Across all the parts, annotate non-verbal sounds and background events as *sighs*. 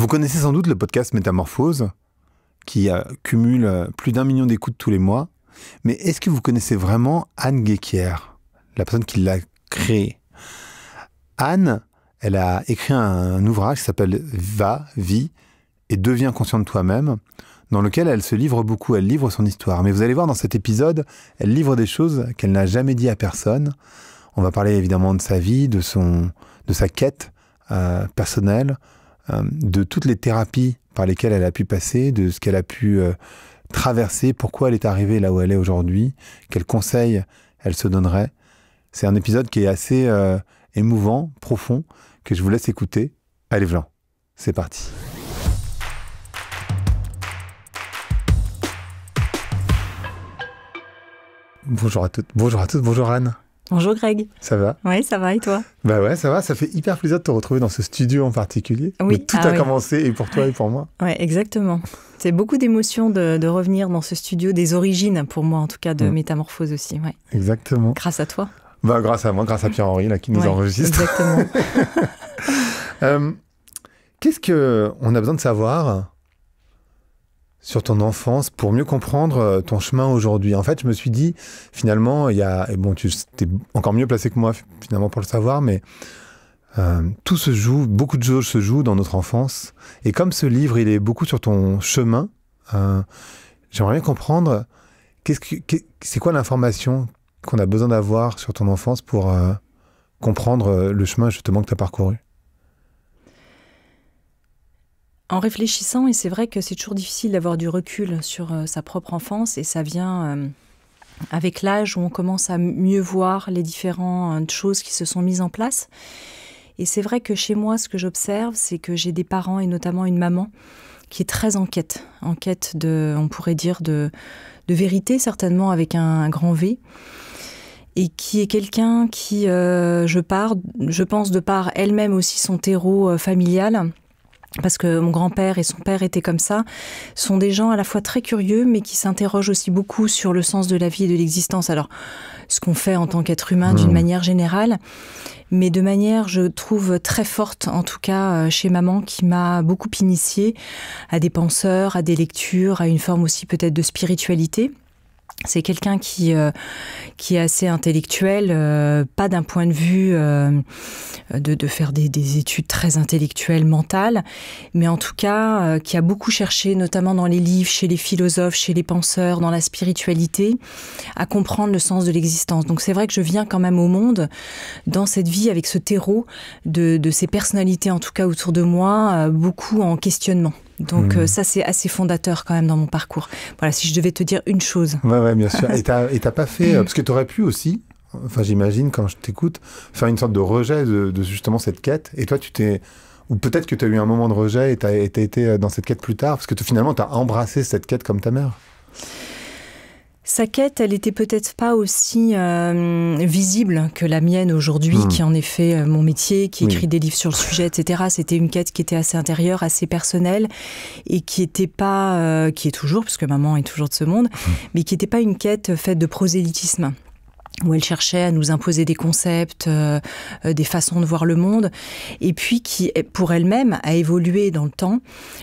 Vous connaissez sans doute le podcast Métamorphose, qui euh, cumule euh, plus d'un million d'écoutes tous les mois. Mais est-ce que vous connaissez vraiment Anne Guéquier, la personne qui l'a créé Anne, elle a écrit un, ouvrage qui s'appelle Va, vie et deviens conscient de toi-même, dans lequel elle se livre beaucoup, elle livre son histoire. Mais vous allez voir dans cet épisode, elle livre des choses qu'elle n'a jamais dit à personne. On va parler évidemment de sa vie, de son, de sa quête euh, personnelle, euh, de toutes les thérapies par lesquelles elle a pu passer, de ce qu'elle a pu euh, traverser, pourquoi elle est arrivée là où elle est aujourd'hui, quels conseils elle se donnerait. C'est un épisode qui est assez euh, émouvant, profond, que je vous laisse écouter. Allez, Vlan, c'est parti. Bonjour à toutes, bonjour à toutes, bonjour Anne. Bonjour Greg. Ça va Oui, ça va et toi Bah ouais, ça va. Ça fait hyper plaisir de te retrouver dans ce studio en particulier. Oui. tout ah a commencé et pour toi et pour moi. Ouais, exactement. C'est beaucoup d'émotions de, revenir dans ce studio des origines pour moi en tout cas de mm. métamorphose aussi. Ouais. Exactement. Grâce à toi. Bah grâce à moi, grâce à Pierre Henri là qui nous enregistre. Exactement. *laughs* Euh, qu'est-ce que on a besoin de savoir sur ton enfance pour mieux comprendre euh, ton chemin aujourd'hui. En fait, je me suis dit, finalement, il y a, bon, tu es encore mieux placé que moi finalement pour le savoir, mais euh, tout se joue, beaucoup de choses se jouent dans notre enfance. Et comme ce livre, il est beaucoup sur ton chemin, euh, j'aimerais bien comprendre qu'est-ce que, c'est quoi l'information qu'on a besoin d'avoir sur ton enfance pour comprendre le chemin justement que tu as parcouru. En réfléchissant, et c'est vrai que c'est toujours difficile d'avoir du recul sur euh, sa propre enfance, et ça vient euh, avec l'âge où on commence à mieux voir les différentes euh, choses qui se sont mises en place. Et c'est vrai que chez moi, ce que j'observe, c'est que j'ai des parents, et notamment une maman, qui est très en quête, en quête de, on pourrait dire, de, vérité, certainement avec un, grand V et qui est quelqu'un qui, je, pars, je pense, de par elle-même aussi son terreau familial, parce que mon grand-père et son père étaient comme ça, sont des gens à la fois très curieux, mais qui s'interrogent aussi beaucoup sur le sens de la vie et de l'existence. Alors, ce qu'on fait en tant qu'être humain d'une hmm. manière générale, mais de manière, je trouve, très forte, en tout cas euh, chez maman, qui m'a beaucoup initiée à des penseurs, à des lectures, à une forme aussi peut-être de spiritualité. C'est quelqu'un qui, euh, qui est assez intellectuel, euh, pas d'un point de vue euh, de, de, faire des, des, études très intellectuelles, mentales, mais en tout cas qui a beaucoup cherché, notamment dans les livres, chez les philosophes, chez les penseurs, dans la spiritualité, à comprendre le sens de l'existence. Donc c'est vrai que je viens quand même au monde dans cette vie avec ce terreau de, de ces personnalités, en tout cas autour de moi, beaucoup en questionnement. Donc hmm. euh, ça, c'est assez fondateur quand même dans mon parcours. Voilà, si je devais te dire une chose. Ouais, ouais bien sûr. *laughs* et t'as pas fait, euh, *laughs* parce que t'aurais pu aussi, enfin j'imagine quand je t'écoute, faire une sorte de rejet de, justement cette quête. Et toi, tu t'es... Ou peut-être que tu as eu un moment de rejet et tu as, été euh, dans cette quête plus tard, parce que finalement, tu as embrassé cette quête comme ta mère. Sa quête, elle était peut-être pas aussi euh, visible que la mienne aujourd'hui, hmm. qui en est fait euh, mon métier, qui écrit des livres sur le sujet, etc. C'était une quête qui était assez intérieure, assez personnelle, et qui était pas, euh, qui est toujours, puisque maman est toujours de ce monde, hmm. mais qui n'était pas une quête faite de prosélytisme où elle cherchait à nous imposer des concepts, euh, euh, des façons de voir le monde, et puis qui, eh, pour elle-même, a évolué dans le temps.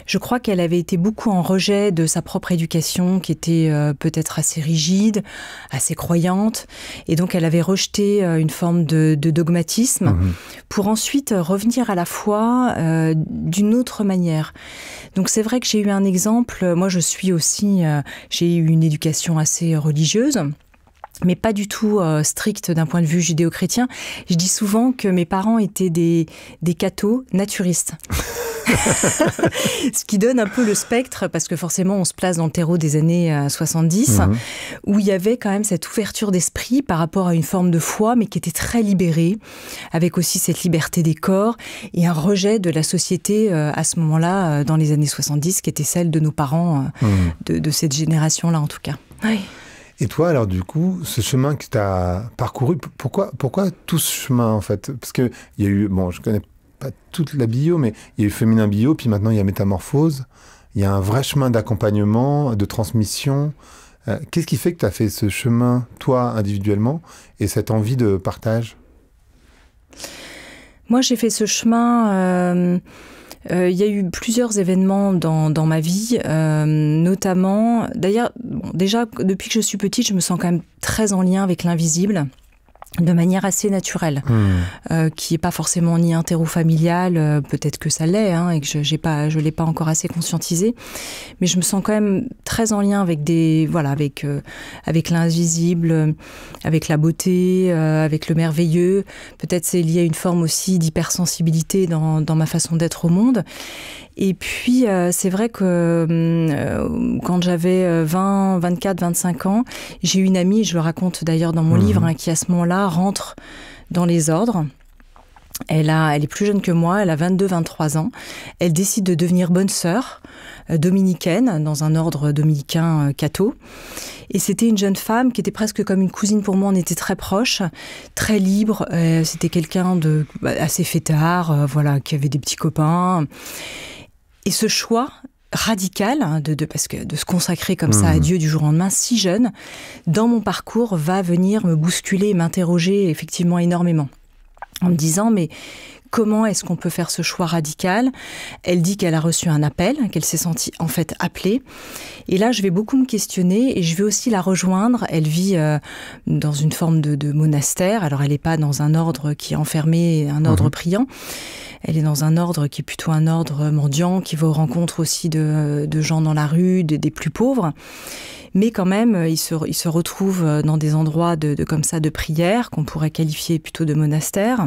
Je crois qu'elle avait été beaucoup en rejet de sa propre éducation, qui était euh, peut-être assez rigide, assez croyante, et donc elle avait rejeté une forme de, dogmatisme, mhm. pour ensuite revenir à la foi d'une autre manière. Donc c'est vrai que j'ai eu un exemple, moi je suis aussi, j'ai eu une éducation assez religieuse mais pas du tout euh, strict d'un point de vue judéo-chrétien. Je dis souvent que mes parents étaient des, des cathos naturistes. *laughs* Ce qui donne un peu le spectre, parce que forcément on se place dans le terreau des années 70, euh, mhm. où il y avait quand même cette ouverture d'esprit par rapport à une forme de foi, mais qui était très libérée, avec aussi cette liberté des corps et un rejet de la société euh, à ce moment-là, dans les années 70, qui était celle de nos parents, mhm. de, de, cette génération-là en tout cas. Oui. Et toi, alors du coup, ce chemin que tu as parcouru, pourquoi, pourquoi tout ce chemin en fait Parce qu'il y a eu, bon, je connais pas toute la bio, mais il y a eu Féminin Bio, puis maintenant il y a Métamorphose. Il y a un vrai chemin d'accompagnement, de transmission. Euh, qu'est-ce qui fait que tu as fait ce chemin, toi, individuellement, et cette envie de partage Moi, j'ai fait ce chemin. Euh, euh, il y a eu plusieurs événements dans, dans ma vie, euh, notamment, d'ailleurs, déjà, depuis que je suis petite, je me sens quand même très en lien avec l'invisible de manière assez naturelle, hmm. euh, qui est pas forcément ni ou familial, euh, peut-être que ça l'est, hein, et que je j'ai pas, je l'ai pas encore assez conscientisé, mais je me sens quand même très en lien avec des, voilà, avec euh, avec l'invisible, avec la beauté, avec le merveilleux. Peut-être c'est lié à une forme aussi d'hypersensibilité dans dans ma façon d'être au monde, et puis, euh, c'est vrai que hum, euh, quand j'avais 20, 24, 25 ans, j'ai eu une amie, je le raconte d'ailleurs dans mon mmh. livre, hein, qui à ce moment-là rentre dans les ordres. Elle, a, elle est plus jeune que moi, elle a 22-23 ans. Elle décide de devenir bonne sœur euh, dominicaine dans un ordre dominicain catho. Et c'était une jeune femme qui était presque comme une cousine pour moi. On était très proche, très libre. C'était quelqu'un de bah, assez fêtard, voilà, qui avait des petits copains. Et ce choix radical hein, de, parce que de se consacrer comme ça à mmh. Dieu du jour au lendemain, si jeune, dans mon parcours va venir me bousculer et m'interroger effectivement énormément en me disant mais comment est-ce qu'on peut faire ce choix radical Elle dit qu'elle a reçu un appel, qu'elle s'est sentie en fait appelée. Et là, je vais beaucoup me questionner et je vais aussi la rejoindre. Elle vit euh, dans une forme de, monastère. Alors, elle n'est pas dans un ordre qui est enfermé, un ordre mhm. priant. Elle est dans un ordre qui est plutôt un ordre mendiant, qui va aux rencontres aussi de, gens dans la rue, des plus pauvres mais quand même, il se, retrouve retrouvent euh, dans des endroits de, comme ça de prière qu'on pourrait qualifier plutôt de monastère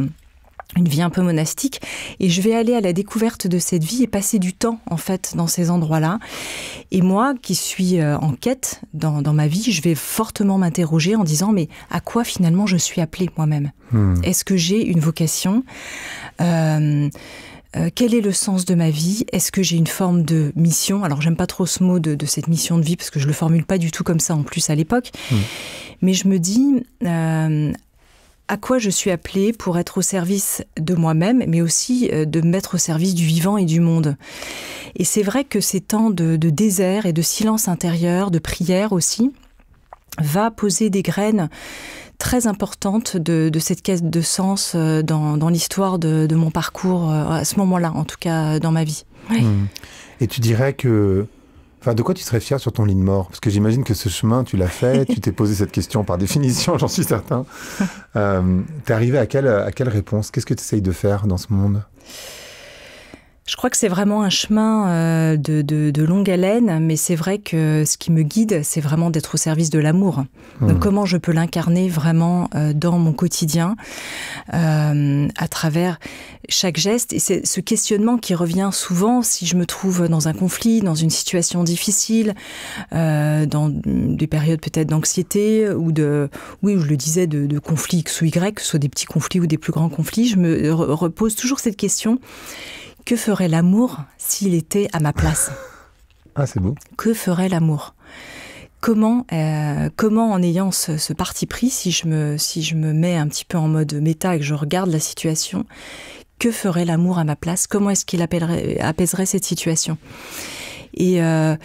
une vie un peu monastique et je vais aller à la découverte de cette vie et passer du temps en fait dans ces endroits-là et moi qui suis euh, en quête dans, ma vie je vais fortement m'interroger en disant mais à quoi finalement je suis appelée moi-même hmm. est-ce que j'ai une vocation euh, euh, quel est le sens de ma vie Est-ce que j'ai une forme de mission Alors j'aime pas trop ce mot de, cette mission de vie parce que je le formule pas du tout comme ça en plus à l'époque. Hmm. Mais je me dis, euh, à quoi je suis appelée pour être au service de moi-même, mais aussi euh, de mettre au service du vivant et du monde. Et c'est vrai que ces temps de, désert et de silence intérieur, de prière aussi, va poser des graines très importantes de, cette quête de sens euh, dans, l'histoire de, mon parcours, euh, à ce moment-là, en tout cas dans ma vie. Mmh. Et tu dirais que Enfin, de quoi tu serais fier sur ton lit de mort Parce que j'imagine que ce chemin, tu l'as fait, tu t'es posé cette question par *laughs* définition, j'en suis certain. *laughs* Euh, t'es arrivé à quelle, à quelle réponse Qu'est-ce que tu essayes de faire dans ce monde je crois que c'est vraiment un chemin euh, de, longue haleine, mais c'est vrai que ce qui me guide, c'est vraiment d'être au service de l'amour. Mmh. Donc, Comment je peux l'incarner vraiment euh, dans mon quotidien, euh, à travers chaque geste. Et c'est ce questionnement qui revient souvent si je me trouve dans un conflit, dans une situation difficile, dans des périodes peut-être d'anxiété ou de, oui, je le disais, de, de conflits X ou Y, que ce soit des petits conflits ou des plus grands conflits, je me repose toujours cette question que ferait l'amour s'il était à ma place Ah, c'est beau. Que ferait l'amour Comment, euh, comment en ayant ce, parti pris, si je, me, si je me mets un petit peu en mode méta et que je regarde la situation, que ferait l'amour à ma place Comment est-ce qu'il apaiserait cette situation Et euh,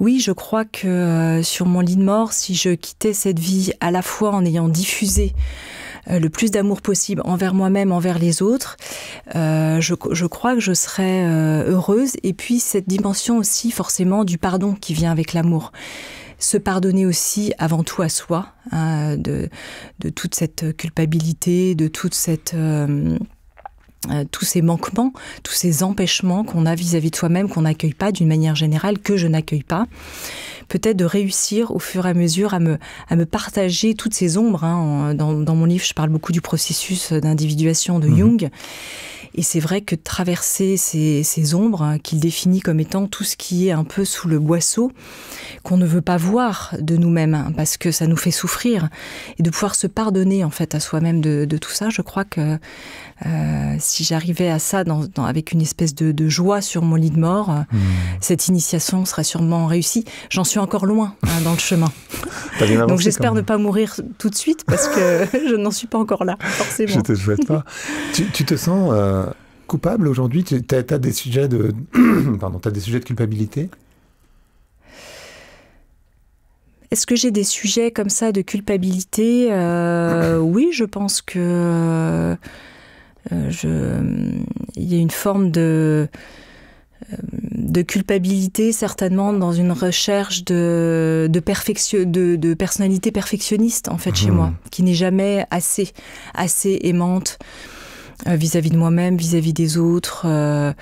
oui, je crois que euh, sur mon lit de mort, si je quittais cette vie à la fois en ayant diffusé euh, le plus d'amour possible envers moi-même, envers les autres, euh, je, crois que je serai euh, heureuse. Et puis cette dimension aussi forcément du pardon qui vient avec l'amour se pardonner aussi avant tout à soi, hein, de, toute cette culpabilité, de toute cette... tous ces manquements, tous ces empêchements qu'on a vis à -vis de soi-même, qu'on n'accueille pas d'une manière générale, que je n'accueille pas peut-être de réussir au fur et à mesure à me, à me partager toutes ces ombres. Hein. Dans, mon livre, je parle beaucoup du processus d'individuation de mhm. Jung. Et c'est vrai que traverser ces, ombres, hein, qu'il définit comme étant tout ce qui est un peu sous le boisseau, qu'on ne veut pas voir de nous-mêmes, hein, parce que ça nous fait souffrir, et de pouvoir se pardonner en fait à soi-même de, tout ça, je crois que euh, si j'arrivais à ça avec une espèce de, joie sur mon lit de mort, euh, hmm. cette initiation serait sûrement réussie. J'en suis encore loin hein, dans le chemin. Donc j'espère ne pas mourir tout de suite parce que *laughs* *laughs* je n'en suis pas encore là, forcément. Je te souhaite pas. tu, te sens euh, coupable aujourd'hui Tu as, des sujets de *clears throat* des sujets de culpabilité est-ce que j'ai des sujets comme ça de culpabilité *clears throat* Oui, je pense que euh, il y a une forme de, euh, de culpabilité certainement dans une recherche de, personnalité perfectionniste en fait chez mmh. moi, qui n'est jamais assez, assez aimante euh, vis-à-vis de moi-même, vis-à-vis des autres.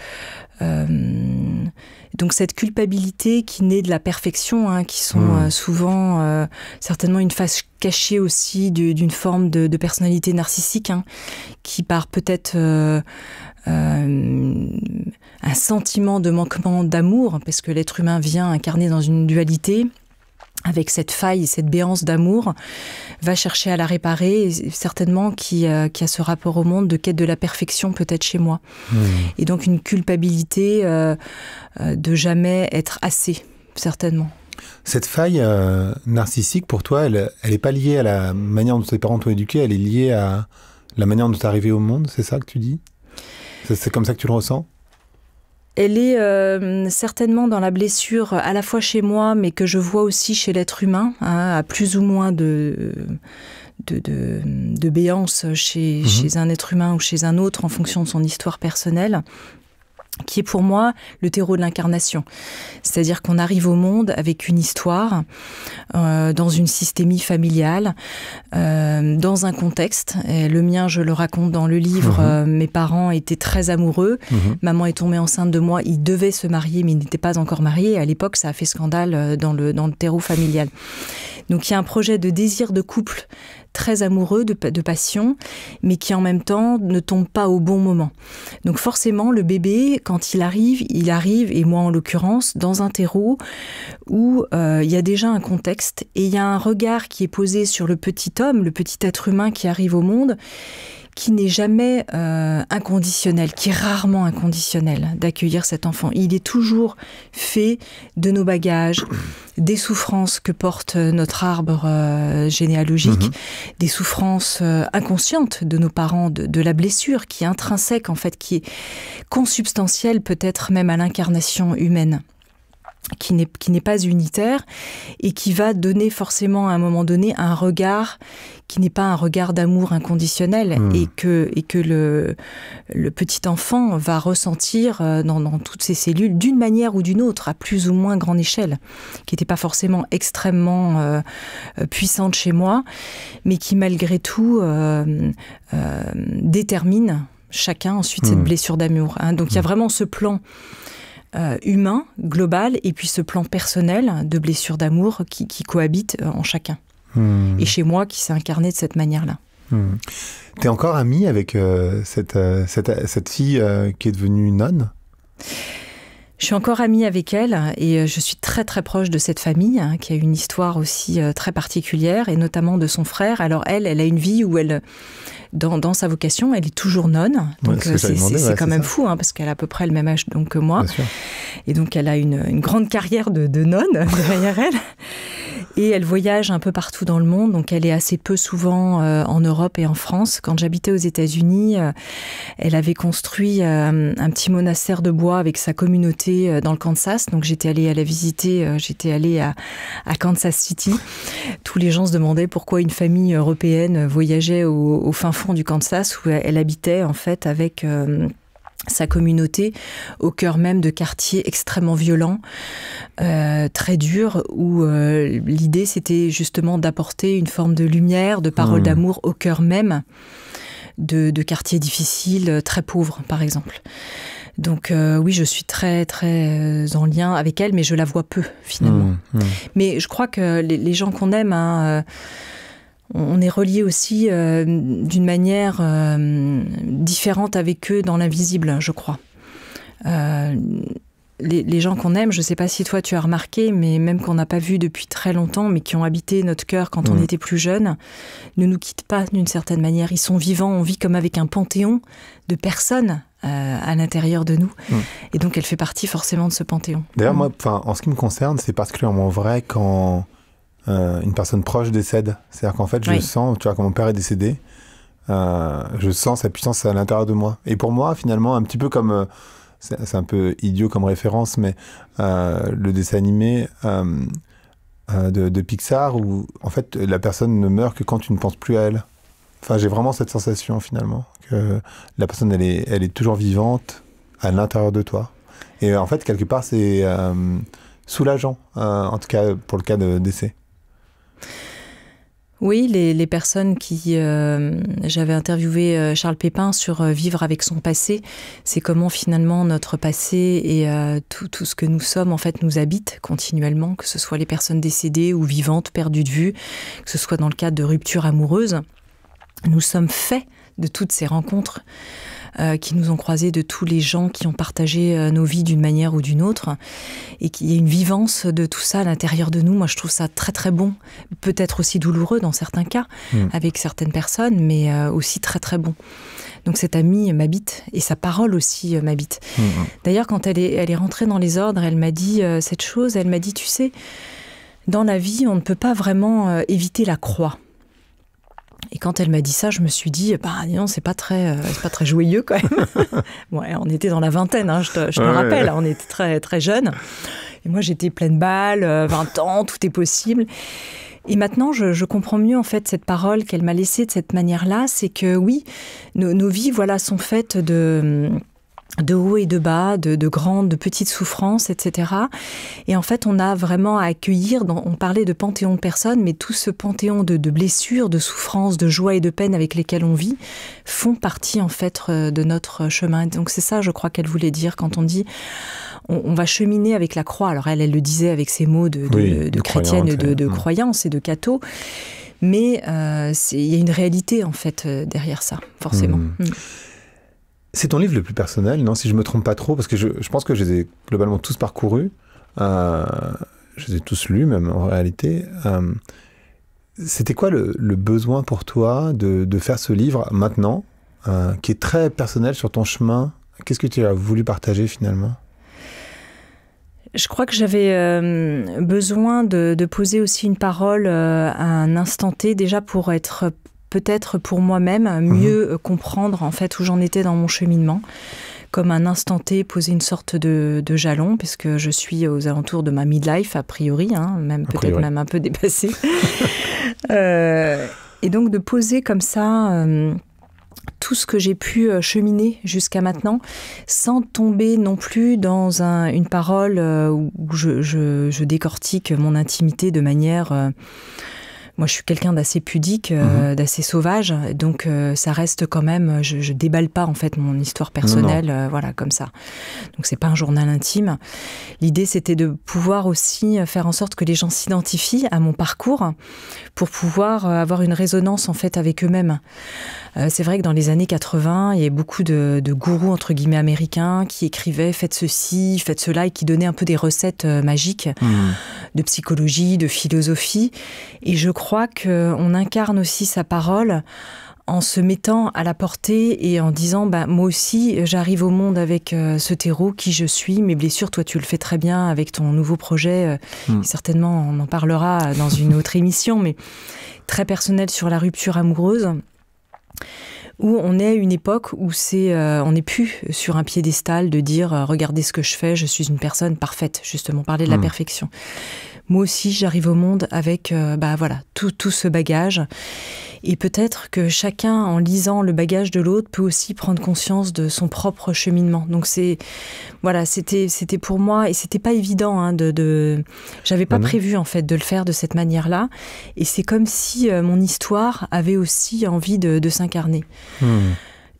Donc cette culpabilité qui naît de la perfection, hein, qui sont mmh. euh, souvent euh, certainement une face cachée aussi d'une forme de, personnalité narcissique, hein, qui part peut-être euh, un sentiment de manquement d'amour, parce que l'être humain vient incarner dans une dualité avec cette faille, cette béance d'amour, va chercher à la réparer, certainement euh, qui, a ce rapport au monde de quête de la perfection peut-être chez moi. Hmm. Et donc une culpabilité euh, euh, de jamais être assez, certainement. Cette faille narcissique, pour toi, elle n'est pas liée à la manière dont tes parents t'ont éduqué, elle est liée à la manière dont tu es arrivé au monde, c'est ça que tu dis C'est comme ça que tu le ressens elle est euh, certainement dans la blessure à la fois chez moi, mais que je vois aussi chez l'être humain, hein, à plus ou moins de, de, béance mhm. chez un être humain ou chez un autre en fonction de son histoire personnelle qui est pour moi le terreau de l'incarnation. C'est-à-dire qu'on arrive au monde avec une histoire, euh, dans une systémie familiale, euh, dans un contexte. le mien, je le raconte dans le livre, mhm. euh, mes parents étaient très amoureux, mhm. maman est tombée enceinte de moi, ils devaient se marier, mais ils n'étaient pas encore mariés. À l'époque, ça a fait scandale dans le, dans le terreau familial. Donc il y a un projet de désir de couple très amoureux, de, passion, mais qui en même temps ne tombe pas au bon moment. Donc forcément, le bébé, quand il arrive, il arrive, et moi en l'occurrence, dans un terreau où euh, il y a déjà un contexte et il y a un regard qui est posé sur le petit homme, le petit être humain qui arrive au monde qui n'est jamais euh, inconditionnel, qui est rarement inconditionnel d'accueillir cet enfant. Il est toujours fait de nos bagages, des souffrances que porte euh, notre arbre euh, généalogique, mhm. des souffrances inconscientes de nos parents, de, de, la blessure qui est intrinsèque en fait, qui est consubstantielle peut-être même à l'incarnation humaine qui n'est pas unitaire et qui va donner forcément à un moment donné un regard qui n'est pas un regard d'amour inconditionnel hmm. et que, et que le, petit enfant va ressentir euh, dans, toutes ses cellules d'une manière ou d'une autre, à plus ou moins grande échelle, qui n'était pas forcément extrêmement euh, euh, puissante chez moi, mais qui malgré tout détermine chacun ensuite cette hmm. blessure d'amour. Hein. Donc il y a hmm. vraiment ce plan euh, humain, global, et puis ce plan personnel de blessure d'amour qui, cohabite euh, en chacun. Hmm. Et chez moi, qui s'est incarné de cette manière-là. Hmm. T'es encore amie avec euh, cette, cette, cette, fille qui est devenue nonne je suis encore amie avec elle et euh, je suis très très proche de cette famille hein, qui a une histoire aussi euh, très particulière et notamment de son frère. Alors elle, elle a une vie où elle, dans, dans sa vocation, elle est toujours nonne. Donc c'est quand même fou parce qu'elle a à peu près le même âge donc, que moi. Et donc elle a une, une grande carrière de, de nonne *laughs* derrière elle. Et elle voyage un peu partout dans le monde, donc elle est assez peu souvent euh, en Europe et en France. Quand j'habitais aux États-Unis, elle avait construit un petit monastère de bois avec sa communauté euh, dans le Kansas, donc j'étais allée à la visiter, euh, j'étais allée à, Kansas City. Tous les gens se demandaient pourquoi une famille européenne voyageait au, fin fond du Kansas où elle habitait en fait avec euh, sa communauté au cœur même de quartiers extrêmement violents, très durs, où l'idée c'était justement d'apporter une forme de lumière, de parole hmm. d'amour au cœur même de, quartiers difficiles, très pauvres par exemple. Donc euh, oui, je suis très très euh, en lien avec elle, mais je la vois peu finalement. Mmh, mmh. Mais je crois que les, gens qu'on aime, hein, euh, on est reliés aussi d'une manière différente avec eux dans l'invisible, je crois les, gens qu'on aime, je ne sais pas si toi tu as remarqué, mais même qu'on n'a pas vu depuis très longtemps, mais qui ont habité notre cœur quand on mm. était plus jeune, ne nous quittent pas d'une certaine manière. Ils sont vivants, on vit comme avec un panthéon de personnes euh, à l'intérieur de nous. Mm. Et donc elle fait partie forcément de ce panthéon. D'ailleurs, mm. moi, en ce qui me concerne, c'est particulièrement vrai quand euh, une personne proche décède. C'est-à-dire qu'en fait, je sens, tu vois, quand mon père est décédé, euh, je sens sa puissance à l'intérieur de moi. Et pour moi, finalement, un petit peu comme c'est un peu idiot comme référence, mais euh, le dessin animé euh, euh, de, de, Pixar où en fait la personne ne meurt que quand tu ne penses plus à elle. Enfin, j'ai vraiment cette sensation finalement que la personne elle est, elle est toujours vivante à l'intérieur de toi. Et en fait, quelque part, c'est soulageant, en tout cas pour le cas de décès. Oui, les, personnes qui... Euh, j'avais interviewé euh, Charles Pépin sur euh, vivre avec son passé. C'est comment finalement notre passé et tout, ce que nous sommes en fait nous habite continuellement, que ce soit les personnes décédées ou vivantes, perdues de vue, que ce soit dans le cadre de ruptures amoureuses. Nous sommes faits de toutes ces rencontres. Euh, qui nous ont croisés, de tous les gens qui ont partagé euh, nos vies d'une manière ou d'une autre, et qu'il y ait une vivance de tout ça à l'intérieur de nous. Moi, je trouve ça très très bon, peut-être aussi douloureux dans certains cas hmm. avec certaines personnes, mais euh, aussi très très bon. Donc cette amie m'habite et sa parole aussi m'habite. Hmm. D'ailleurs, quand elle est rentrée dans les ordres, elle m'a dit cette chose. Elle m'a dit, tu sais, dans la vie, on ne peut pas vraiment éviter la croix. Et quand elle m'a dit ça, je me suis dit, bah non, c'est pas très, euh, pas très joyeux quand même. ouais, *laughs* on était dans la vingtaine, hein, je te, je rappelle, on était très très jeunes. Et moi, j'étais pleine balle, 20 euh, ans, tout est possible. Et maintenant, je, comprends mieux en fait cette parole qu'elle m'a laissée de cette manière-là, c'est que oui, nos, nos vies, voilà, sont faites de de haut et de bas, de, grandes, de petites souffrances, etc. Et en fait, on a vraiment à accueillir, on parlait de panthéon de personnes, mais tout ce panthéon de, de blessures, de souffrances, de joies et de peines avec lesquelles on vit, font partie en fait euh, de notre chemin. Donc c'est ça, je crois qu'elle voulait dire quand on dit on, va cheminer avec la croix. Alors elle, elle le disait avec ses mots de, chrétienne, de, mm. croyance et de catho. Mais euh, il y a une réalité en fait euh, derrière ça, forcément. Mm. Mm. C'est ton livre le plus personnel, non Si je me trompe pas trop, parce que je, pense que je les ai globalement tous parcourus. Euh, je les ai tous lus, même en réalité. Euh, c'était quoi le, besoin pour toi de, faire ce livre maintenant, euh, qui est très personnel sur ton chemin Qu'est-ce que tu as voulu partager finalement je crois que j'avais besoin de, poser aussi une parole à un instant T déjà pour être peut-être pour moi-même euh, mhm. mieux euh, comprendre en fait où j'en étais dans mon cheminement comme un instant T, poser une sorte de, jalon, puisque je suis aux alentours de ma midlife, a priori, hein, même peut-être même un peu dépassée. *laughs* Euh, et donc de poser comme ça tout ce que j'ai pu cheminer jusqu'à maintenant, sans tomber non plus dans une parole où je, je, décortique mon intimité de manière moi, je suis quelqu'un d'assez pudique, euh, mhm. d'assez sauvage, donc euh, ça reste quand même. Je, déballe pas en fait mon histoire personnelle, euh, voilà, comme ça. Donc c'est pas un journal intime. L'idée, c'était de pouvoir aussi faire en sorte que les gens s'identifient à mon parcours pour pouvoir avoir une résonance en fait avec eux-mêmes. c'est vrai que dans les années 80, il y a beaucoup de, gourous entre guillemets américains qui écrivaient faites ceci, faites cela et qui donnaient un peu des recettes magiques hmm. de psychologie, de philosophie. Et je crois crois qu'on incarne aussi sa parole en se mettant à la portée et en disant bah, moi aussi j'arrive au monde avec euh, ce terreau qui je suis mes blessures toi tu le fais très bien avec ton nouveau projet euh, hmm. certainement on en parlera dans une autre *laughs* émission mais très personnel sur la rupture amoureuse où on est à une époque où c'est euh, on n'est plus sur un piédestal de dire regardez ce que je fais je suis une personne parfaite justement parler de la hmm. perfection moi aussi j'arrive au monde avec euh, bah voilà tout, ce bagage et peut-être que chacun en lisant le bagage de l'autre peut aussi prendre conscience de son propre cheminement donc c'est voilà c'était c'était pour moi et c'était pas évident hein, de, de... j'avais pas mhm. prévu en fait de le faire de cette manière là et c'est comme si euh, mon histoire avait aussi envie de, s'incarner hmm.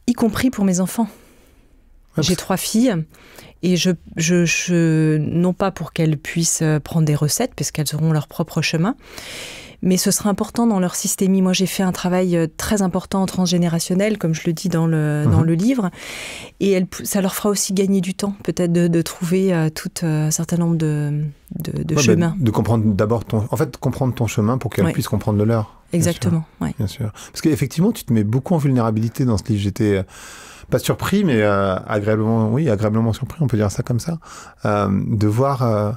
y compris pour mes enfants j'ai trois filles et je, non pas pour qu'elles puissent euh, prendre des recettes, parce qu'elles auront leur propre chemin, mais ce sera important dans leur systémie. Moi, j'ai fait un travail euh, très important en transgénérationnel, comme je le dis dans le, mhm. dans le livre, et ça leur fera aussi gagner du temps, peut-être, de, trouver euh, tout un certain nombre de, de, de bah, chemins. de comprendre d'abord ton... En fait, comprendre ton chemin pour qu'elles puissent comprendre le leur. Exactement, Parce qu'effectivement, tu te mets beaucoup en vulnérabilité dans ce livre. J'étais pas surpris, mais euh, agréablement, oui, agréablement surpris, on peut dire ça comme ça, euh, de voir euh,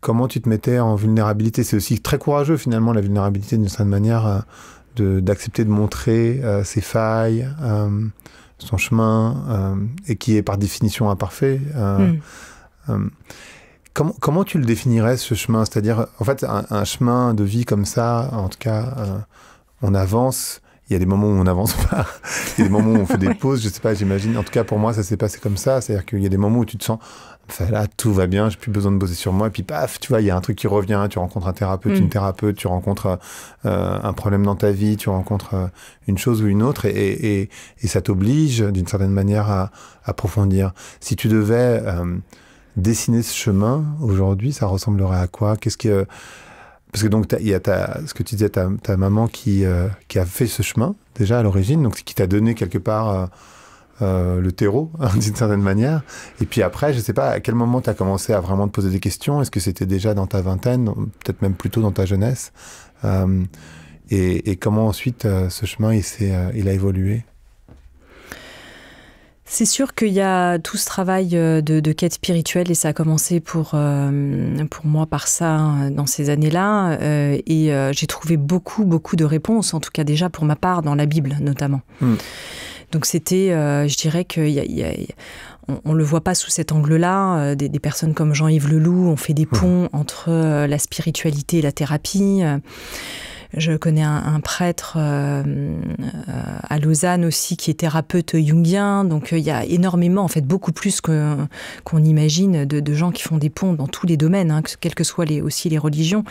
comment tu te mettais en vulnérabilité. C'est aussi très courageux finalement la vulnérabilité d'une certaine manière, d'accepter de, montrer ses failles, son chemin, et qui est par définition imparfait. Hmm. Comment, comment, tu le définirais ce chemin C'est-à-dire, en fait, un, chemin de vie comme ça, en tout cas, on avance il y a des moments où on n'avance *laughs* pas, il y a des moments où on fait des *laughs* pauses, je sais pas, j'imagine. En tout cas, pour moi, ça s'est passé comme ça. C'est-à-dire qu'il y a des moments où tu te sens, enfin, là, tout va bien, j'ai plus besoin de bosser sur moi. Et puis, paf, tu vois, il y a un truc qui revient. Tu rencontres un thérapeute, mm. une thérapeute, tu rencontres euh, un problème dans ta vie, tu rencontres euh, une chose ou une autre. Et, ça t'oblige, d'une certaine manière, à, approfondir. Si tu devais euh, dessiner ce chemin aujourd'hui, ça ressemblerait à quoi Qu'est-ce que parce que donc, il y a ta, ce que tu disais, ta, ta maman qui, euh, qui a fait ce chemin, déjà à l'origine, donc qui t'a donné quelque part euh, euh le terreau, *laughs* hein, d'une certaine manière. Et puis après, je sais pas, à quel moment tu as commencé à vraiment te poser des questions Est-ce que c'était déjà dans ta vingtaine, peut-être même plutôt dans ta jeunesse euh, et, et, comment ensuite ce chemin, il, il a évolué c'est sûr qu'il y a tout ce travail euh, de, quête spirituelle et ça a commencé pour, euh, pour moi par ça hein, dans ces années-là euh, et j'ai trouvé beaucoup beaucoup de réponses, en tout cas déjà pour ma part dans la Bible notamment. Hmm. Donc c'était, je dirais qu'il on ne le voit pas sous cet angle-là. Des, des, personnes comme Jean-Yves Leloup ont fait des hmm. ponts entre la spiritualité et la thérapie. Je connais un, prêtre euh, euh, à Lausanne aussi qui est thérapeute jungien. Donc euh, il y a énormément, en fait, beaucoup plus qu'on imagine de, gens qui font des ponts dans tous les domaines, hein, quelles que soient aussi les religions,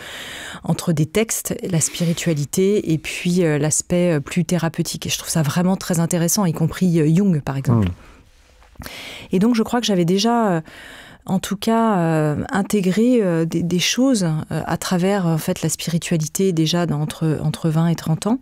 entre des textes, la spiritualité et puis l'aspect plus thérapeutique. Et je trouve ça vraiment très intéressant, y compris Jung, par exemple. Mmh. Et donc je crois que j'avais déjà en tout cas euh, intégrer euh, des, choses euh, à travers en fait la spiritualité déjà entre, entre 20 et 30 ans.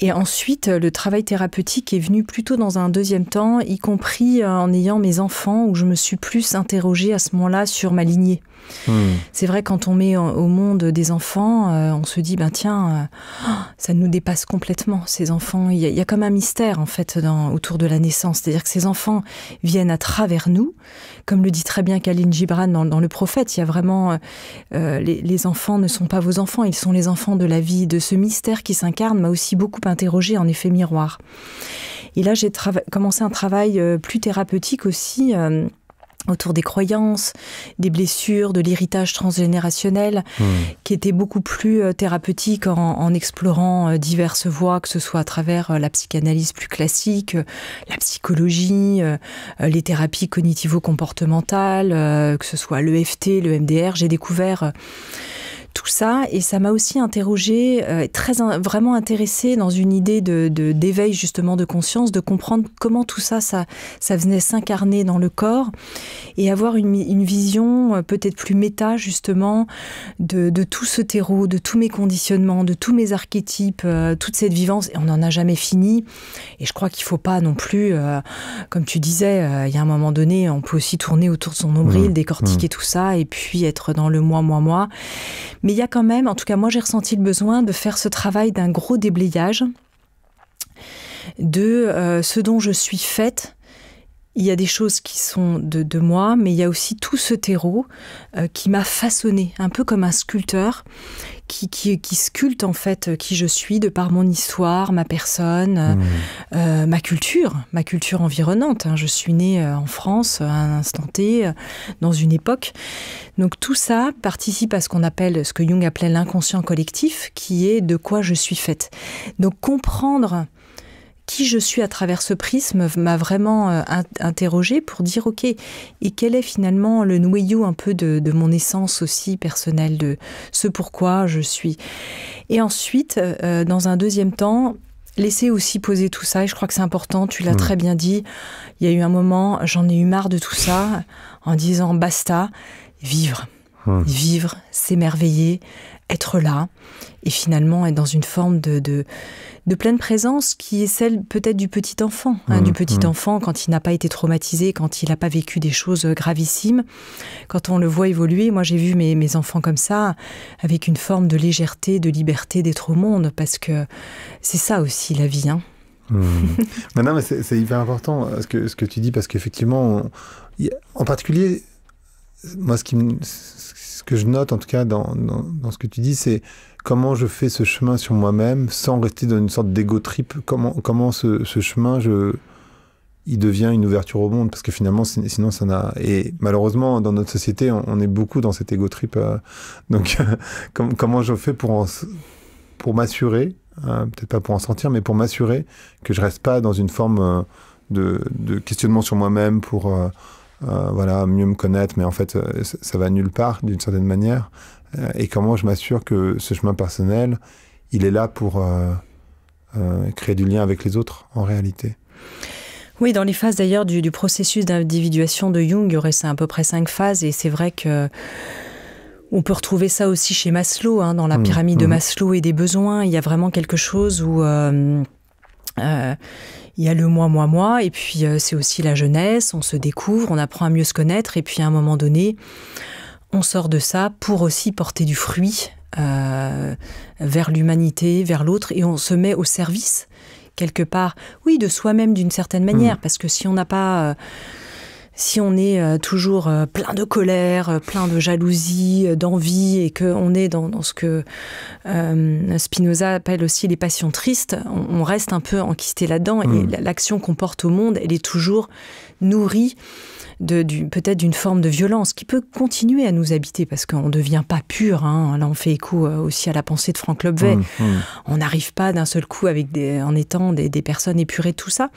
Et ensuite, le travail thérapeutique est venu plutôt dans un deuxième temps, y compris en ayant mes enfants, où je me suis plus interrogée à ce moment-là sur ma lignée. Hmm. C'est vrai, quand on met au monde des enfants, euh, on se dit, ben tiens, euh, oh, ça nous dépasse complètement, ces enfants. Il y, a, comme un mystère, en fait, autour de la naissance. C'est-à-dire que ces enfants viennent à travers nous. Comme le dit très bien Kaline Gibran dans, Le Prophète, il y a vraiment, euh, les, les, enfants ne sont pas vos enfants, ils sont les enfants de la vie. De ce mystère qui s'incarne m'a aussi beaucoup interrogé en effet miroir. Et là, j'ai commencé un travail plus thérapeutique aussi autour des croyances, des blessures, de l'héritage transgénérationnel, hmm. qui était beaucoup plus euh, thérapeutique en, en, explorant euh, diverses voies, que ce soit à travers euh, la psychanalyse plus classique, la psychologie, les thérapies cognitivo-comportementales, que ce soit l'EFT, le MDR. J'ai découvert tout ça. Et ça m'a aussi interrogée, euh, très vraiment intéressée dans une idée de d'éveil justement de conscience, de comprendre comment tout ça, ça, ça venait s'incarner dans le corps et avoir une, une vision euh, peut-être plus méta justement de, de, tout ce terreau, de tous mes conditionnements, de tous mes archétypes, euh, toute cette vivance. Et on n'en a jamais fini. Et je crois qu'il faut pas non plus, comme tu disais, il y a un moment donné, on peut aussi tourner autour de son nombril, mmh. décortiquer mmh. tout ça et puis être dans le moi, moi, moi. Mais il y a quand même, en tout cas moi j'ai ressenti le besoin de faire ce travail d'un gros déblayage de euh, ce dont je suis faite. Il y a des choses qui sont de, moi, mais il y a aussi tout ce terreau euh, qui m'a façonné, un peu comme un sculpteur qui, sculpte en fait qui je suis de par mon histoire, ma personne, euh, mmh. euh, ma culture, ma culture environnante. Hein. Je suis née euh, en France à un instant T, dans une époque. Donc tout ça participe à ce qu'on appelle, ce que Jung appelait l'inconscient collectif, qui est de quoi je suis faite. Donc comprendre qui je suis à travers ce prisme m'a vraiment euh, interrogé pour dire ok et quel est finalement le noyau un peu de, mon essence aussi personnelle de ce pourquoi je suis et ensuite euh, euh, dans un deuxième temps laisser aussi poser tout ça et je crois que c'est important tu l'as mm. très bien dit il y a eu un moment j'en ai eu marre de tout ça en disant basta vivre mm. vivre s'émerveiller être là et finalement être dans une forme de de pleine présence qui est celle peut-être du petit enfant, hein, du mmh, petit mmh. enfant quand il n'a pas été traumatisé, quand il n'a pas vécu des choses euh, gravissimes. Quand on le voit évoluer, moi j'ai vu mes, mes, enfants comme ça, avec une forme de légèreté, de liberté d'être au monde, parce que c'est ça aussi la vie. Hein. Mmh. *laughs* c'est hyper important euh, ce que, ce que tu dis, parce qu'effectivement, en particulier, moi ce, qui, ce que je note en tout cas dans, dans ce que tu dis, c'est comment je fais ce chemin sur moi-même sans rester dans une sorte d'ego trip Comment, ce, chemin, je, il devient une ouverture au monde Parce que finalement, sinon, ça n'a. Et malheureusement, dans notre société, on, est beaucoup dans cet ego trip. Euh, donc, *laughs* comment je fais pour, pour m'assurer, hein, peut-être pas pour en sentir mais pour m'assurer que je reste pas dans une forme euh, de, questionnement sur moi-même pour. Euh, voilà, mieux me connaître, mais en fait, ça, ça va nulle part d'une certaine manière. Euh, et comment je m'assure que ce chemin personnel, il est là pour euh, euh, créer du lien avec les autres en réalité. Oui, dans les phases d'ailleurs du, processus d'individuation de Jung, il y aurait ça à peu près cinq phases et c'est vrai que... On peut retrouver ça aussi chez Maslow, hein, dans la mmh, pyramide de mmh. Maslow et des besoins. Il y a vraiment quelque chose où il y a le moi, moi, moi, et puis c'est aussi la jeunesse, on se découvre, on apprend à mieux se connaître, et puis à un moment donné, on sort de ça pour aussi porter du fruit euh, vers l'humanité, vers l'autre, et on se met au service, quelque part, oui, de soi-même d'une certaine manière, mm. parce que si on n'a pas... Euh, si on est euh, toujours plein de colère, plein de jalousie, d'envie, et qu'on est dans, ce que Spinoza appelle aussi les passions tristes, on, reste un peu enquisté là-dedans, et mm. l'action qu'on porte au monde, elle est toujours nourrie peut-être d'une forme de violence qui peut continuer à nous habiter parce qu'on ne devient pas pur. Hein. Là, on fait écho euh, aussi à la pensée de Franck Lobvet. Hum, hum. On n'arrive pas d'un seul coup avec en étant des, personnes épurées, tout ça.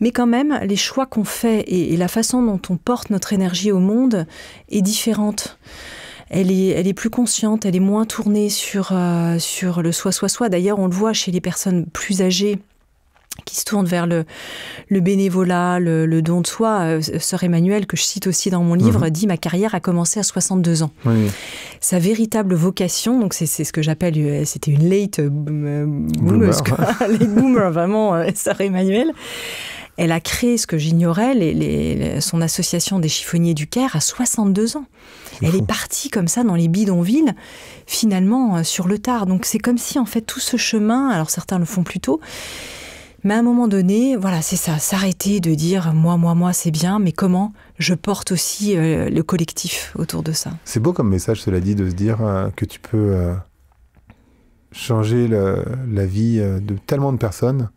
Mais quand même, les choix qu'on fait et, la façon dont on porte notre énergie au monde est différente. Elle est, plus consciente, elle est moins tournée sur, euh, sur le soi-soi-soi. D'ailleurs, on le voit chez les personnes plus âgées qui se tourne vers le, le bénévolat, le, don de soi. Euh, sœur Emmanuel, que je cite aussi dans mon livre, mhm. dit Ma carrière a commencé à 62 ans. Sa véritable vocation, donc c'est ce que j'appelle, euh, c'était une late euh, *laughs* boomer, vraiment, Sœur Emmanuel. Elle a créé ce que j'ignorais, les, son association des chiffonniers du Caire à 62 ans. elle est partie comme ça dans les bidonvilles, finalement sur le tard. Donc c'est comme si en fait tout ce chemin, alors certains le font plus tôt, mais à un moment donné, voilà, c'est ça, s'arrêter de dire moi, moi, moi, c'est bien, mais comment je porte aussi euh, le collectif autour de ça. C'est beau comme message, cela dit, de se dire euh, que tu peux euh, changer la vie de tellement de personnes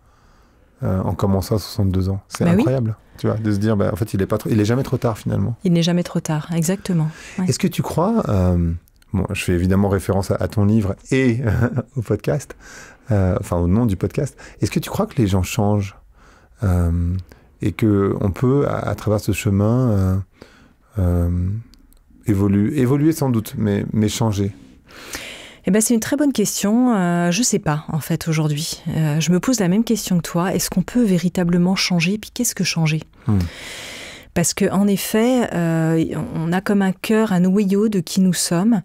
en commençant à 62 ans. C'est bah incroyable, tu vois, de se dire, bah, en fait, il n'est pas, trop, il jamais trop tard finalement. Il n'est jamais trop tard, exactement. Est-ce que tu crois Bon, je fais évidemment référence à, ton livre et *laughs* au podcast. Euh, enfin au nom du podcast. Est-ce que tu crois que les gens changent euh, et que on peut, à, travers ce chemin, euh, évoluer, évoluer sans doute, mais, mais changer eh ben, c'est une très bonne question. Je je sais pas, en fait, aujourd'hui. je me pose la même question que toi. Est-ce qu'on peut véritablement changer Puis qu'est-ce que changer hmm. Parce que en effet, euh, on a comme un cœur, un noyau de qui nous sommes,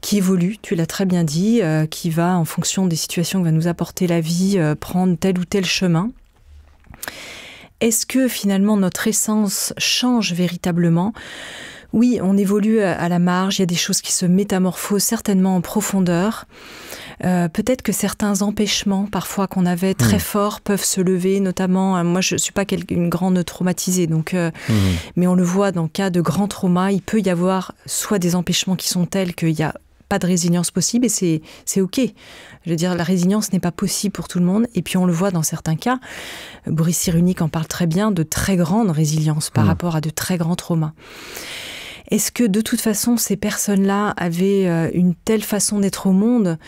qui évolue, tu l'as très bien dit, euh, qui va, en fonction des situations que va nous apporter la vie, euh, prendre tel ou tel chemin. Est-ce que finalement notre essence change véritablement oui, on évolue à la marge, il y a des choses qui se métamorphosent certainement en profondeur. Euh, peut-être que certains empêchements parfois qu'on avait très hmm. forts peuvent se lever, notamment, euh, moi je ne suis pas une grande traumatisée, donc, euh, hmm. mais on le voit dans le cas de grands traumas, il peut y avoir soit des empêchements qui sont tels qu'il n'y a pas de résilience possible et c'est OK. Je veux dire, la résilience n'est pas possible pour tout le monde. Et puis on le voit dans certains cas, Boris Cyrulnik en parle très bien, de très grande résilience par hmm. rapport à de très grands traumas. Est-ce que de toute façon ces personnes-là avaient euh, une telle façon d'être au monde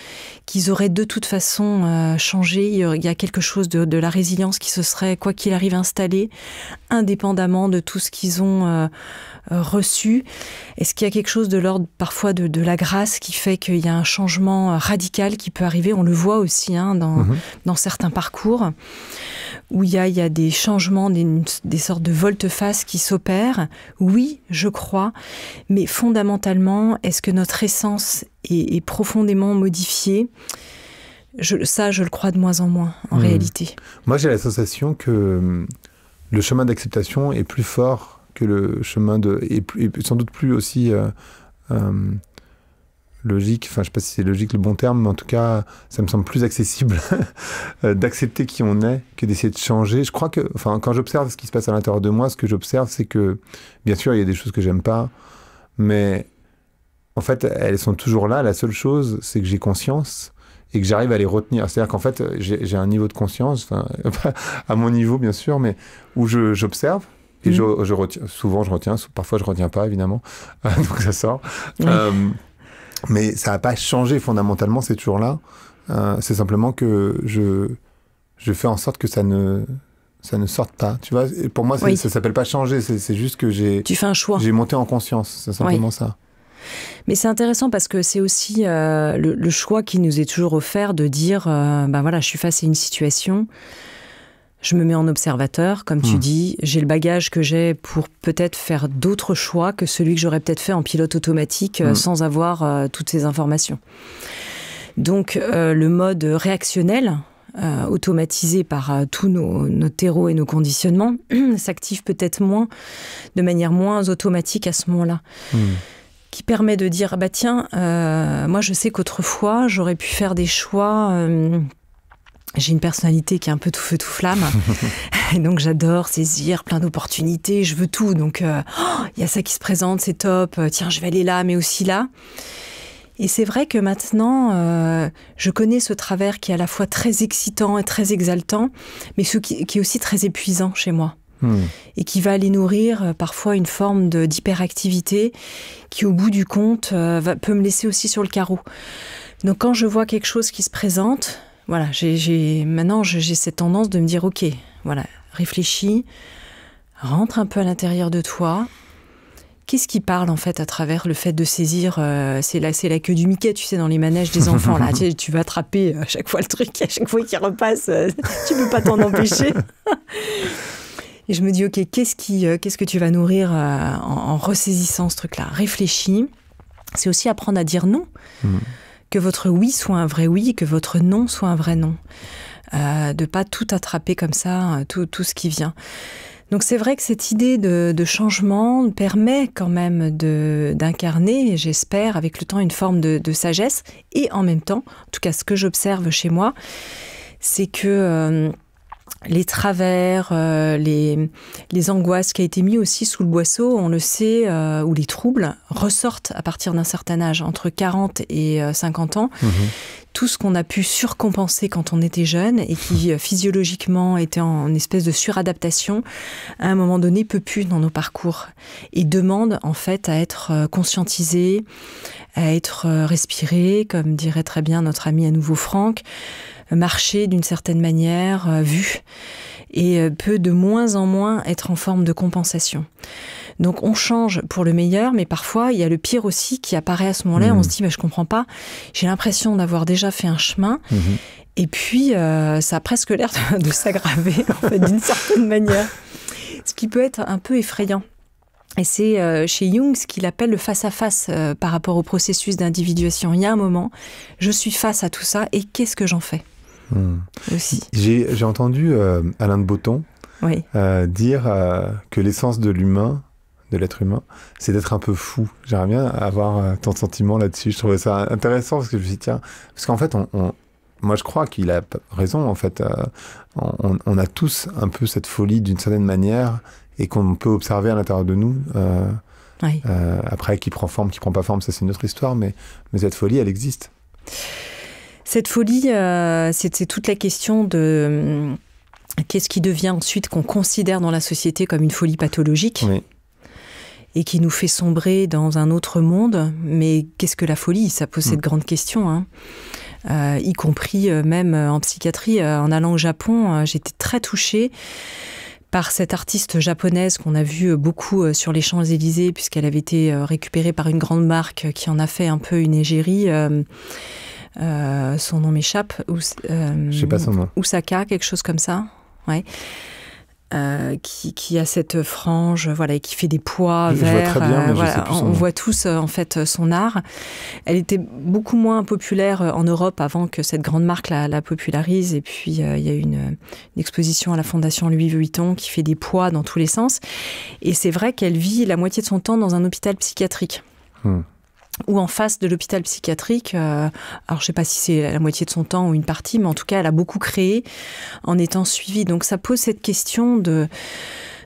qu'ils auraient de toute façon euh, changé Il y a quelque chose de, la résilience qui se serait, quoi qu'il arrive, installé, indépendamment de tout ce qu'ils ont euh, euh, reçu Est-ce qu'il y a quelque chose de l'ordre parfois de, la grâce qui fait qu'il y a un changement euh, radical qui peut arriver On le voit aussi hein, mhm. dans, certains parcours où il y a, des changements, des, sortes de volte-face qui s'opèrent. Oui, je crois, mais fondamentalement, est-ce que notre essence est, profondément modifiée je, ça, je le crois de moins en moins, en mhm. réalité. Moi, j'ai la sensation que hum, le chemin d'acceptation est plus fort que le chemin de est, sans doute plus aussi euh, euh, logique. Enfin, je sais pas si c'est logique le bon terme, mais en tout cas, ça me semble plus accessible *laughs* euh, d'accepter qui on est que d'essayer de changer. Je crois que, enfin, quand j'observe ce qui se passe à l'intérieur de moi, ce que j'observe, c'est que, bien sûr, il y a des choses que j'aime pas, mais en fait, elles sont toujours là. La seule chose, c'est que j'ai conscience et que j'arrive à les retenir. C'est-à-dire qu'en fait, j'ai un niveau de conscience, *laughs* à mon niveau bien sûr, mais où j'observe, et je, mm. souvent je retiens, parfois je retiens pas évidemment, *laughs* euh, donc ça sort. Euh, mais ça n'a pas changé fondamentalement, c'est toujours là. Euh, c'est simplement que je, je fais en sorte que ça ne, ça ne sorte pas. Tu vois, pour moi, ça ça s'appelle pas changer, c'est juste que j'ai. Tu fais un choix. J'ai monté en conscience, c'est simplement ça. Mais c'est intéressant parce que c'est aussi le, le, choix qui nous est toujours offert de dire ben voilà, je suis face à une situation je me mets en observateur, comme tu hmm. dis, j'ai le bagage que j'ai pour peut-être faire d'autres choix que celui que j'aurais peut-être fait en pilote automatique euh, hmm. sans avoir euh, toutes ces informations. Donc euh, le mode réactionnel, automatisé par tous nos, nos, terreaux et nos conditionnements, *clears throat* s'active peut-être moins, de manière moins automatique à ce moment-là. Hmm. Qui permet de dire, bah tiens, moi je sais qu'autrefois j'aurais pu faire des choix j'ai une personnalité qui est un peu tout feu tout flamme *laughs* donc j'adore saisir plein d'opportunités je veux tout donc euh, oh, il y a ça qui se présente c'est top euh, tiens je vais aller là mais aussi là et c'est vrai que maintenant, euh, je connais ce travers qui est à la fois très excitant et très exaltant, mais ce qui, est aussi très épuisant chez moi. Hmm. Et qui va aller nourrir parfois une forme d'hyperactivité qui, au bout du compte, peut me laisser aussi sur le carreau. Donc quand je vois quelque chose qui se présente, voilà, j'ai maintenant j'ai cette tendance de me dire ok, voilà, réfléchis, rentre un peu à l'intérieur de toi. Qu'est-ce qui parle en fait à travers le fait de saisir euh, C'est la, queue du Mickey, tu sais, dans les manèges des enfants. Là, *laughs* tu, vas attraper euh, à chaque fois le truc, à chaque fois qu'il repasse, euh, *laughs* tu peux pas t'en empêcher. *laughs* Et je me dis, ok, qu'est-ce qui, qu'est-ce que tu vas nourrir en, ressaisissant ce truc-là Réfléchis. C'est aussi apprendre à dire non. Mmh que votre oui soit un vrai oui, que votre non soit un vrai non. Euh, de pas tout attraper comme ça, hein, tout, ce qui vient. Donc c'est vrai que cette idée de, changement permet quand même d'incarner, j'espère, avec le temps, une forme de, sagesse. Et en même temps, en tout cas ce que j'observe chez moi, c'est que... Euh, les travers, euh, les, les angoisses qui a été mis aussi sous le boisseau, on le sait, euh, ou les troubles ressortent à partir d'un certain âge, entre 40 et 50 euh, ans. Mhm. Tout ce qu'on a pu surcompenser quand on était jeune et qui physiologiquement était en, espèce de suradaptation, à un moment donné peut plus dans nos parcours et demande en fait à être conscientisé, à être respiré, comme dirait très bien notre ami à nouveau Franck marcher d'une certaine manière, euh, vu, et euh, peut de moins en moins être en forme de compensation. Donc on change pour le meilleur, mais parfois il y a le pire aussi qui apparaît à ce moment-là. Mmh. On se dit, mais bah, ne je comprends pas, j'ai l'impression d'avoir déjà fait un chemin. Mmh. Et puis, euh, ça a presque l'air de, s'aggraver, d'une *laughs* certaine manière. Ce qui peut être un peu effrayant. Et c'est chez Jung ce qu'il appelle le face-à-face par rapport au processus d'individuation. Il y a un moment, je suis face à tout ça et qu'est-ce que j'en fais Hmm. J'ai entendu euh, Alain de Botton oui. Euh, dire euh, que l'essence de l'humain, de l'être humain, c'est d'être un peu fou. J'aimerais bien avoir ton sentiment là-dessus. Je trouvais ça intéressant parce que je me suis dit, tiens, parce qu'en fait, on, moi je crois qu'il a raison. En fait, on, a tous un peu cette folie d'une certaine manière et qu'on peut observer à l'intérieur de nous. après, qui prend forme, qui prend pas forme, ça c'est une autre histoire, mais, mais cette folie, elle existe. Cette folie, euh, c'est toute la question de hum, qu'est-ce qui devient ensuite qu'on considère dans la société comme une folie pathologique et qui nous fait sombrer dans un autre monde. Mais qu'est-ce que la folie Ça pose cette mm. grande question. Hein. Euh, y compris euh, même en psychiatrie. En allant au Japon, j'étais très touchée par cette artiste japonaise qu'on a vue beaucoup sur les Champs-Élysées, puisqu'elle avait été récupérée par une grande marque qui en a fait un peu une égérie. Euh, son nom m'échappe. Euh, ne sais pas son nom. quelque chose comme ça. Ouais. Euh, qui, a cette frange, voilà, et qui fait des poids verts. on, voit tous euh, en fait son art. Elle était beaucoup moins populaire en Europe avant que cette grande marque la, la popularise. Et puis il y a une, exposition à la Fondation Louis Vuitton qui fait des poids dans tous les sens. Et c'est vrai qu'elle vit la moitié de son temps dans un hôpital psychiatrique. Hmm ou en face de l'hôpital psychiatrique. Euh, alors je ne sais pas si c'est la moitié de son temps ou une partie, mais en tout cas, elle a beaucoup créé en étant suivie. Donc ça pose cette question de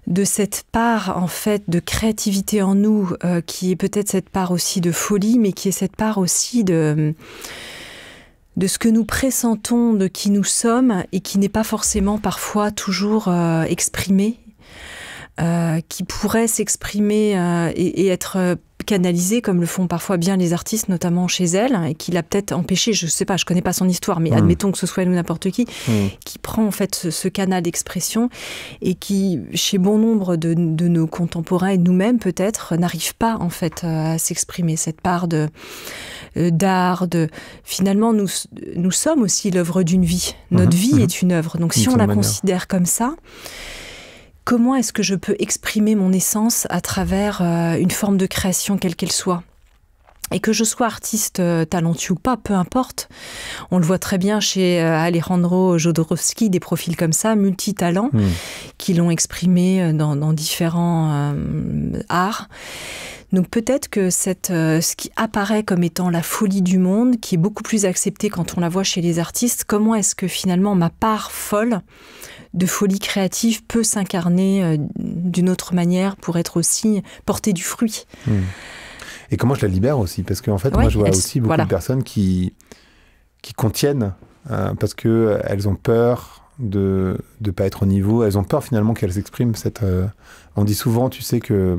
de cette part en fait de créativité en nous euh, qui est peut-être cette part aussi de folie mais qui est cette part aussi de de ce que nous pressentons de qui nous sommes et qui n'est pas forcément parfois toujours euh, exprimé qui pourrait s'exprimer et, et, être canaliser comme le font parfois bien les artistes, notamment chez elle, et qui l'a peut-être empêché, je ne sais pas, je ne connais pas son histoire, mais hmm. admettons que ce soit elle ou n'importe qui, hmm. qui prend en fait ce, canal d'expression et qui, chez bon nombre de, nos contemporains et nous-mêmes peut-être, n'arrive pas en fait euh, à s'exprimer. Cette part de euh, d'art, de finalement nous nous sommes aussi l'œuvre d'une vie. Notre mhm. vie mhm. est une œuvre. Donc si on la considère comme ça, comment est-ce que je peux exprimer mon essence à travers euh, une forme de création quelle qu'elle soit et que je sois artiste euh, talentueux ou pas, peu importe. On le voit très bien chez euh, Alejandro Jodorowsky, des profils comme ça, multitalents, hmm. qui l'ont exprimé dans, différents arts. Donc peut-être que cette, ce qui apparaît comme étant la folie du monde, qui est beaucoup plus acceptée quand on la voit chez les artistes, comment est-ce que finalement ma part folle de folie créative peut s'incarner euh, d'une autre manière pour être aussi portée du fruit. Hmm. Et comment je la libère aussi Parce qu'en fait, moi, je vois aussi beaucoup de personnes qui, qui contiennent euh, parce parce qu'elles euh, ont peur de ne pas être au niveau. Elles ont peur finalement qu'elles expriment cette. On dit souvent, tu sais, que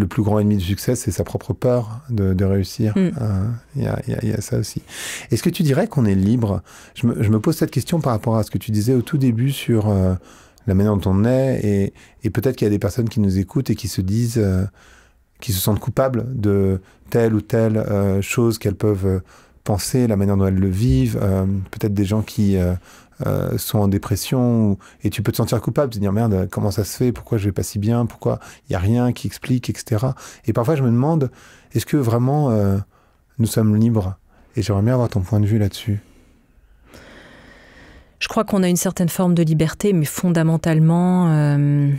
le plus grand ennemi du succès, c'est sa propre peur de, réussir. Mm. Euh, il y, a, ça aussi. Est-ce que tu dirais qu'on est libre je me, pose cette question par rapport à ce que tu disais au tout début sur euh, la manière dont on est, et, peut-être qu'il y a des personnes qui nous écoutent et qui se disent, euh, qui se sentent coupables de telle ou telle chose qu'elles peuvent penser, la manière dont elles le vivent, peut-être des gens qui euh, sont en dépression, et tu peux te sentir coupable, te dire merde, comment ça se fait, pourquoi je vais pas si bien, pourquoi il y a rien qui explique, etc. Et parfois je me demande, est-ce que vraiment euh, nous sommes libres Et j'aimerais bien avoir ton point de vue là-dessus. Je crois qu'on a une certaine forme de liberté, mais fondamentalement, euh,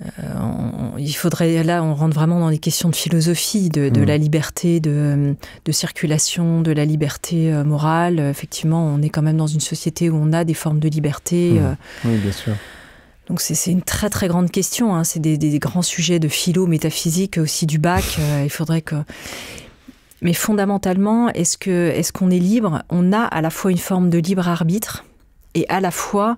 euh, il faudrait là, on rentre vraiment dans les questions de philosophie, de, hmm. la liberté de, circulation, de la liberté euh, morale. Effectivement, on est quand même dans une société où on a des formes de liberté. Hmm. Euh. oui, bien sûr. Donc c'est une très très grande question. Hein. C'est des, grands sujets de philo, métaphysique aussi du bac. il faudrait que. Mais fondamentalement, est-ce que est-ce qu'on est libre On a à la fois une forme de libre arbitre et à la fois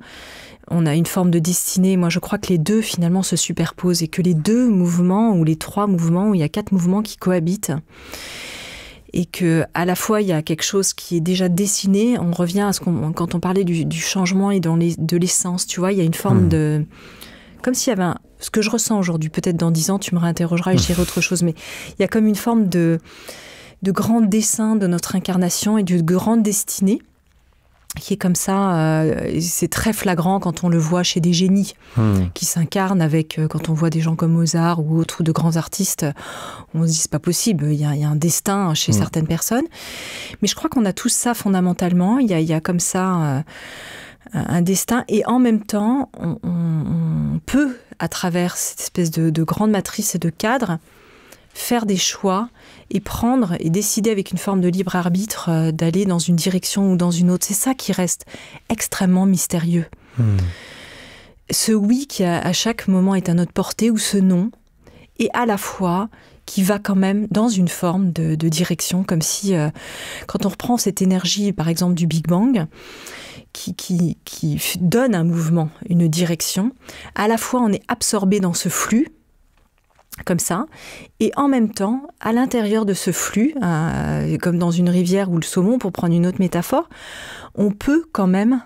on a une forme de destinée. Moi, je crois que les deux finalement se superposent et que les deux mouvements ou les trois mouvements, ou il y a quatre mouvements qui cohabitent et que à la fois il y a quelque chose qui est déjà dessiné. On revient à ce qu'on quand on parlait du, changement et dans les, de l'essence, tu vois, il y a une forme hmm. de comme s'il y avait un, ce que je ressens aujourd'hui. Peut-être dans dix ans, tu me réinterrogeras et je dirai autre chose, mais il y a comme une forme de de grand dessin de notre incarnation et de grande destinée qui est comme ça, euh, c'est très flagrant quand on le voit chez des génies hmm. qui s'incarnent avec, euh, quand on voit des gens comme Mozart ou autres ou de grands artistes, on se dit c'est pas possible, il y, a un destin chez hmm. certaines personnes. Mais je crois qu'on a tous ça fondamentalement, il y a, comme ça euh, un destin et en même temps, on, peut, à travers cette espèce de, de grande matrice et de cadre, faire des choix et prendre et décider avec une forme de libre arbitre euh, d'aller dans une direction ou dans une autre. C'est ça qui reste extrêmement mystérieux. Hmm. Ce oui qui à chaque moment est à notre portée ou ce non, et à la fois qui va quand même dans une forme de, direction, comme si euh, quand on reprend cette énergie, par exemple, du Big Bang, qui, qui donne un mouvement, une direction, à la fois on est absorbé dans ce flux, comme ça. Et en même temps, à l'intérieur de ce flux, euh, comme dans une rivière ou le saumon, pour prendre une autre métaphore, on peut quand même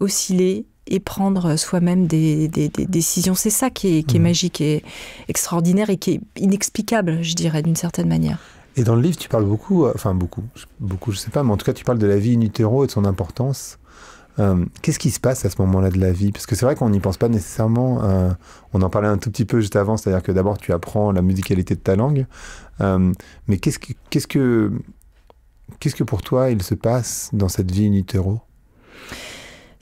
osciller et prendre soi-même des, décisions. C'est ça qui est, mmh. magique et extraordinaire et qui est inexplicable, je dirais, d'une certaine manière. Et dans le livre, tu parles beaucoup, euh, enfin beaucoup, beaucoup, je sais pas, mais en tout cas, tu parles de la vie in utero et de son importance. Euh, qu'est-ce qui se passe à ce moment-là de la vie Parce que c'est vrai qu'on n'y pense pas nécessairement. Euh, on en parlait un tout petit peu juste avant, c'est-à-dire que d'abord tu apprends la musicalité de ta langue. Euh, mais qu'est-ce que, qu'est-ce que, qu'est-ce que pour toi il se passe dans cette vie in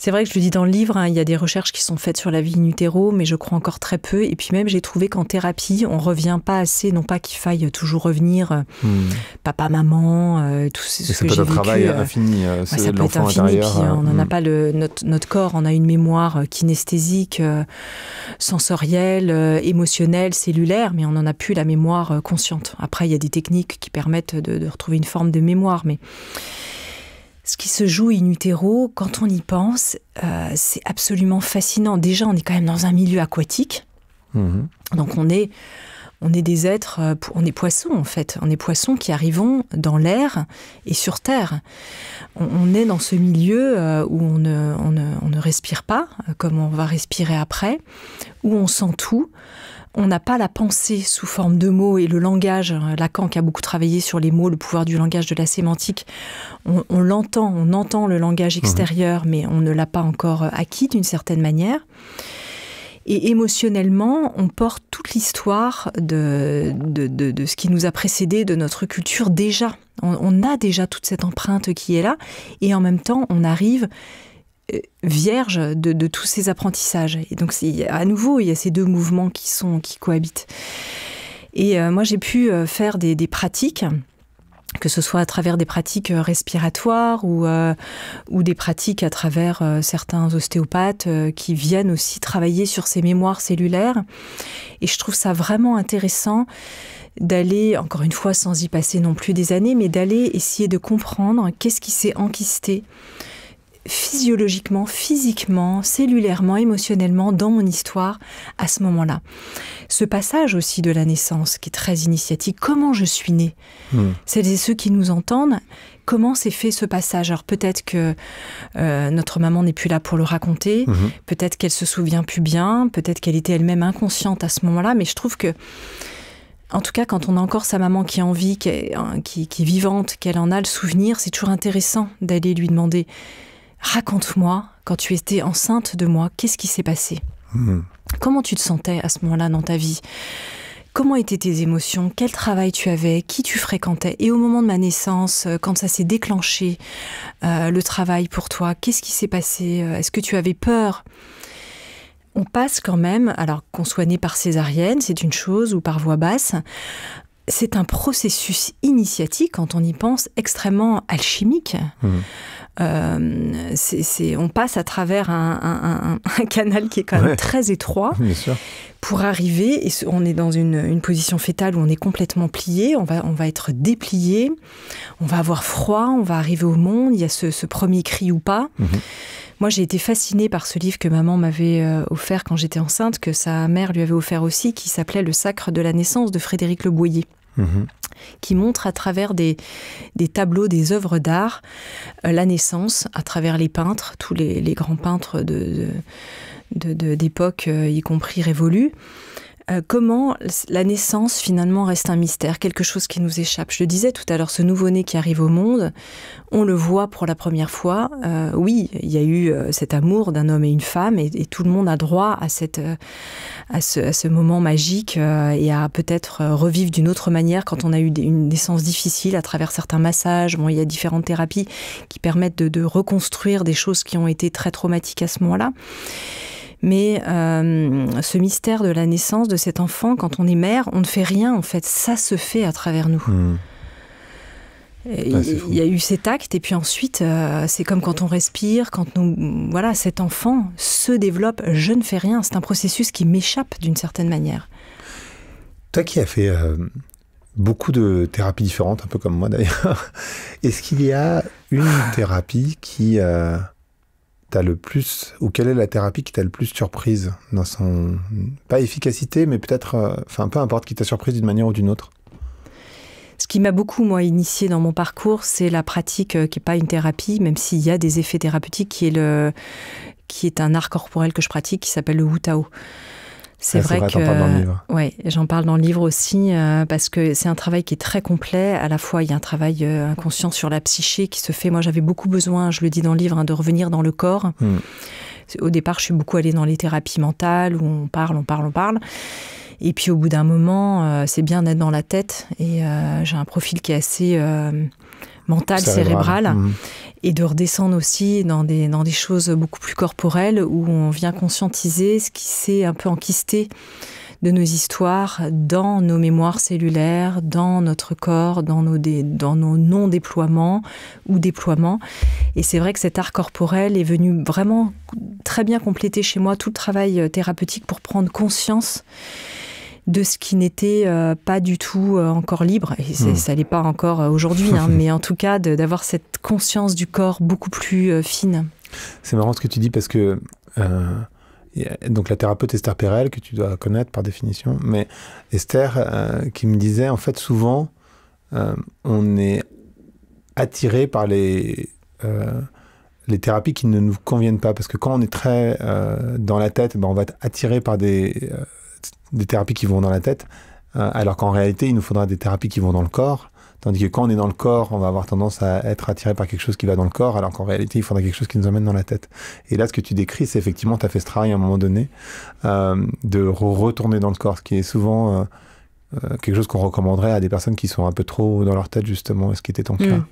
c'est vrai que je le dis dans le livre, hein, il y a des recherches qui sont faites sur la vie in utero, mais je crois encore très peu. Et puis même, j'ai trouvé qu'en thérapie, on ne revient pas assez, non pas qu'il faille toujours revenir, euh, hmm. papa, maman, euh, tout ce, que j'ai vécu. travail euh, infini, ça peut être infini. Puis, on n'en a hmm. pas le notre, corps, on a une mémoire kinesthésique, sensorielle, émotionnelle, cellulaire, mais on n'en a plus la mémoire consciente. Après, il y a des techniques qui permettent de, de retrouver une forme de mémoire, mais ce qui se joue in utero, quand on y pense, euh, c'est absolument fascinant. Déjà, on est quand même dans un milieu aquatique. Mhm. Donc on est, on est des êtres, euh, on est poissons en fait. On est poissons qui arrivons dans l'air et sur terre. On, est dans ce milieu euh, où on ne, on ne respire pas, comme on va respirer après, où on sent tout on n'a pas la pensée sous forme de mots et le langage. Euh, Lacan qui a beaucoup travaillé sur les mots, le pouvoir du langage, de la sémantique. On, l'entend, on entend le langage extérieur, mhm. mais on ne l'a pas encore euh, acquis d'une certaine manière. Et émotionnellement, on porte toute l'histoire de de, ce qui nous a précédé, de notre culture déjà. on a déjà toute cette empreinte qui est là, et en même temps, on arrive euh, vierge de, tous ces apprentissages. Et donc, à nouveau, il y a ces deux mouvements qui, sont, qui cohabitent. Et euh, moi, j'ai pu euh, faire des, pratiques que ce soit à travers des pratiques respiratoires ou, des pratiques à travers certains ostéopathes qui viennent aussi travailler sur ces mémoires cellulaires. Et je trouve ça vraiment intéressant d'aller, encore une fois sans y passer non plus des années, mais d'aller essayer de comprendre qu'est-ce qui s'est enquisté physiologiquement, physiquement, cellulairement, émotionnellement dans mon histoire à ce moment-là. Ce passage aussi de la naissance qui est très initiatique, comment je suis née hmm. Celles et ceux qui nous entendent, comment s'est fait ce passage Alors peut-être que euh, notre maman n'est plus là pour le raconter, hmm. peut-être qu'elle se souvient plus bien, peut-être qu'elle était elle-même inconsciente à ce moment-là, mais je trouve que en tout cas, quand on a encore sa maman qui est en vie, qui est hein, vivante, qu'elle en a le souvenir, c'est toujours intéressant d'aller lui demander Raconte-moi, quand tu étais enceinte de moi, qu'est-ce qui s'est passé hmm. Comment tu te sentais à ce moment-là dans ta vie Comment étaient tes émotions Quel travail tu avais Qui tu fréquentais Et au moment de ma naissance, euh, quand ça s'est déclenché, euh, le travail pour toi, qu'est-ce qui s'est passé euh, Est-ce que tu avais peur On passe quand même, alors qu'on soit né par césarienne, c'est une chose, ou par voix basse, c'est un processus initiatique, quand on y pense, extrêmement alchimique. Hmm. Euh, on passe à travers *laughs* un, canal qui est quand même très étroit *laughs* pour arriver, et on est dans une, position fétale où on est complètement plié, on va, on va être déplié, on va avoir froid, on va arriver au monde, il y a ce, premier cri ou pas. Mhm. Moi, j'ai été fascinée par ce livre que maman m'avait euh, offert quand j'étais enceinte, que sa mère lui avait offert aussi, qui s'appelait Le sacre de la naissance de Frédéric Le Boyer. Mhm. qui montre à travers des, tableaux, des œuvres d'art, euh, la naissance, à travers les peintres, tous les, grands peintres d'époque, de, euh, y compris révolus, euh, comment la naissance finalement reste un mystère, quelque chose qui nous échappe. Je le disais tout à l'heure, ce nouveau-né qui arrive au monde, on le voit pour la première fois. Euh, oui, il y a eu euh, cet amour d'un homme et une femme, et, tout le monde a droit à, cette, à, ce, moment magique et à peut-être revivre d'une autre manière quand on a eu une naissance difficile à travers certains massages. Bon, il y a différentes thérapies qui permettent de, de reconstruire des choses qui ont été très traumatiques à ce moment-là. Mais euh, ce mystère de la naissance de cet enfant, quand on est mère, on ne fait rien en fait, ça se fait à travers nous. Hmm. Il y a eu cet acte et puis ensuite euh, c'est comme quand on respire, quand nous voilà cet enfant se développe. Je ne fais rien, c'est un processus qui m'échappe d'une certaine manière. Toi qui as fait euh, beaucoup de thérapies différentes, un peu comme moi d'ailleurs, *laughs* est-ce qu'il y a une *sighs* thérapie qui le plus, ou quelle est la thérapie qui t'a le plus surprise dans son, pas efficacité, mais peut-être, euh, enfin peu importe, qui t'a surprise d'une manière ou d'une autre ce qui m'a beaucoup, moi, initié dans mon parcours, c'est la pratique euh, qui n'est pas une thérapie, même s'il y a des effets thérapeutiques, qui est, qui est un art corporel que je pratique, qui s'appelle le Wu Tao. Ah, c'est vrai, que ouais, j'en parle dans le livre aussi euh, parce que c'est un travail qui est très complet. À la fois, il y a un travail euh, inconscient sur la psyché qui se fait. Moi, j'avais beaucoup besoin, je le dis dans le livre, hein, de revenir dans le corps. Hmm. Au départ, je suis beaucoup allée dans les thérapies mentales où on parle, on parle, on parle. Et puis, au bout d'un moment, euh, c'est bien d'être dans la tête. Et j'ai un profil qui est assez mental cérébrale, mhm. et de redescendre aussi dans des, dans des choses beaucoup plus corporelles où on vient conscientiser ce qui s'est un peu enquisté de nos histoires dans nos mémoires cellulaires, dans notre corps, dans nos, dans nos non-déploiements ou déploiements. Et c'est vrai que cet art corporel est venu vraiment très bien compléter chez moi tout le travail thérapeutique pour prendre conscience de ce qui n'était euh, pas du tout euh, encore libre. Et hmm. ça l'est pas encore euh, aujourd'hui, hein. *laughs* mais en tout cas d'avoir cette conscience du corps beaucoup plus fine. C'est marrant ce que tu dis parce que donc la thérapeute Esther Perel, que tu dois connaître par définition, mais Esther qui me disait, en fait, souvent, on est attiré par les, les thérapies qui ne nous conviennent pas, parce que quand on est très dans la tête, ben, on va être attiré par des des thérapies qui vont dans la tête, euh, alors qu'en réalité, il nous faudra des thérapies qui vont dans le corps. Tandis que quand on est dans le corps, on va avoir tendance à être attiré par quelque chose qui va dans le corps, alors qu'en réalité, il faudra quelque chose qui nous emmène dans la tête. Et là, ce que tu décris, c'est effectivement, tu as fait ce travail à un moment donné euh, de retourner dans le corps, ce qui est souvent euh, quelque chose qu'on recommanderait à des personnes qui sont un peu trop dans leur tête, justement, ce qui était ton mm.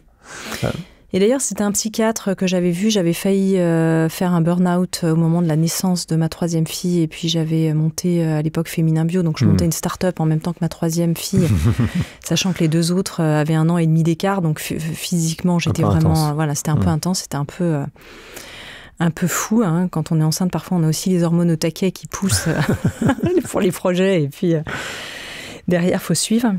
cas. Et d'ailleurs, c'était un psychiatre que j'avais vu. J'avais failli euh, faire un burn-out euh, au moment de la naissance de ma troisième fille. Et puis, j'avais euh, monté à l'époque Féminin Bio. Donc, je hmm. montais une start-up en même temps que ma troisième fille, *laughs* sachant que les deux autres avaient un an et demi d'écart. Donc, physiquement, j'étais vraiment. Voilà, c'était un peu hmm. intense. C'était un peu. un peu fou. Hein. Quand on est enceinte, parfois, on a aussi les hormones au taquet qui poussent *laughs* *laughs* pour les projets. Et puis, derrière derrière, faut suivre.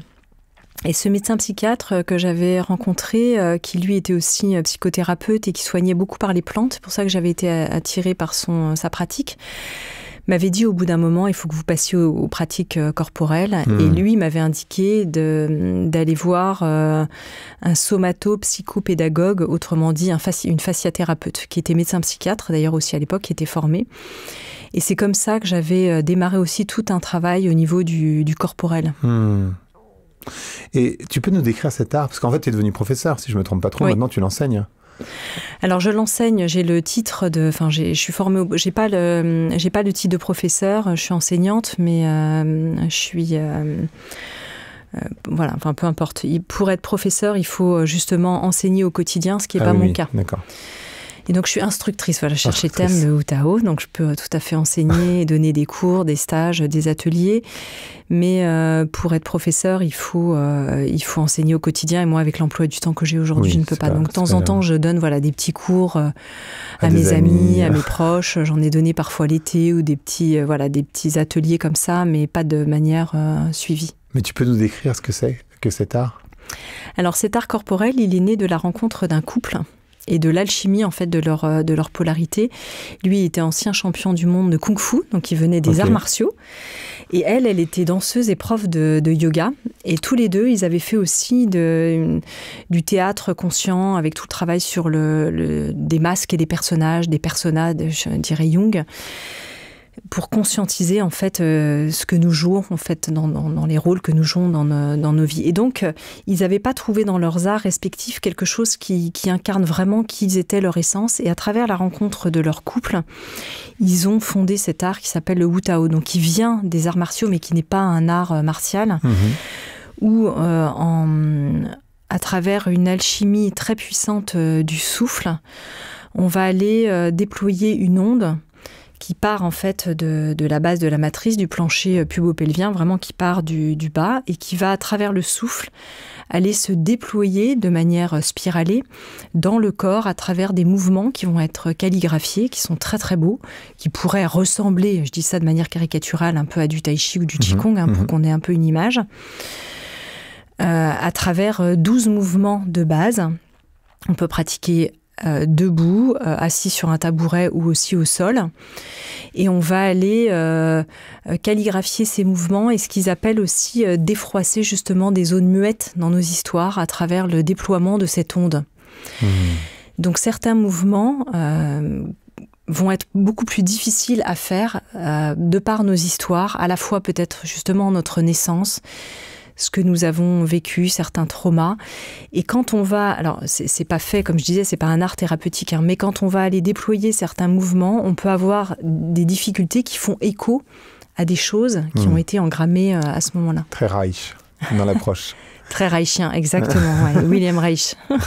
Et ce médecin psychiatre euh, que j'avais rencontré, euh, qui lui était aussi euh, psychothérapeute et qui soignait beaucoup par les plantes, c'est pour ça que j'avais été attirée par son, sa pratique, m'avait dit au bout d'un moment, il faut que vous passiez aux, pratiques corporelles. Mmh. Et lui m'avait indiqué d'aller voir un somato-psychopédagogue, autrement dit un une fasciathérapeute, qui était médecin psychiatre d'ailleurs aussi à l'époque, qui était formé. Et c'est comme ça que j'avais démarré aussi tout un travail au niveau du, corporel. Mmh. Et tu peux nous décrire cet art Parce qu'en fait, tu es devenu professeur, si je ne me trompe pas trop. Maintenant, tu l'enseignes. Alors je l'enseigne, j'ai le titre de, enfin je suis formée, j'ai pas le, j'ai pas le titre de professeur, je suis enseignante, mais euh, je suis euh, euh, voilà, enfin peu importe. Pour être professeur, il faut justement enseigner au quotidien, ce qui n'est ah pas mon cas. D'accord. Et donc, je suis instructrice. Voilà, je cherchais thème de Tao. Donc, je peux tout à fait enseigner, *laughs* donner des cours, des stages, des ateliers. Mais euh, pour être professeur, il faut, euh, il faut enseigner au quotidien. Et moi, avec l'emploi du temps que j'ai aujourd'hui, je ne peux pas. donc, de temps en temps, hein. je donne voilà, des petits cours euh, à, mes amis, à mes *laughs* proches. J'en ai donné parfois l'été ou des petits, voilà, des petits ateliers comme ça, mais pas de manière suivie. Mais tu peux nous décrire ce que c'est que cet art alors cet art corporel, il est né de la rencontre d'un couple et de l'alchimie en fait de leur, euh, de leur polarité. Lui était ancien champion du monde de kung fu, donc il venait des arts martiaux. Et elle, elle était danseuse et prof de, yoga. Et tous les deux, ils avaient fait aussi du théâtre conscient avec tout le travail sur des masques et des personnages, des personnages, je dirais Jung pour conscientiser en fait euh, ce que nous jouons en fait dans, les rôles que nous jouons dans, nos, vies. Et donc, euh, ils n'avaient pas trouvé dans leurs arts respectifs quelque chose qui, incarne vraiment qui était étaient, leur essence. Et à travers la rencontre de leur couple, ils ont fondé cet art qui s'appelle le Wutao, donc qui vient des arts martiaux, mais qui n'est pas un art euh, martial. Mhm. Où à travers une alchimie très puissante du souffle, on va aller déployer une onde qui part en fait de, la base de la matrice, du plancher euh, pubopelvien, vraiment qui part du, bas et qui va à travers le souffle aller se déployer de manière euh, spiralée dans le corps à travers des mouvements qui vont être calligraphiés, qui sont très très beaux, qui pourraient ressembler, je dis ça de manière caricaturale, un peu à du tai chi ou du mhm. qigong, hein, pour mhm. qu'on ait un peu une image, euh, à travers 12 mouvements de base. On peut pratiquer euh, debout, euh, assis sur un tabouret ou aussi au sol. Et on va aller euh, calligraphier ces mouvements et ce qu'ils appellent aussi défroisser justement des zones muettes dans nos histoires à travers le déploiement de cette onde. Mmh. Donc certains mouvements vont être beaucoup plus difficiles à faire de par nos histoires, à la fois peut-être justement notre naissance, ce que nous avons vécu, certains traumas. Et quand on va, alors c'est pas fait, comme je disais, c'est pas un art thérapeutique, hein, mais quand on va aller déployer certains mouvements, on peut avoir des difficultés qui font écho à des choses qui hmm. ont été engrammées euh, à ce moment-là. Très Reich dans l'approche. *laughs* Très Reichien, exactement. ouais, *laughs* William Reich. *laughs*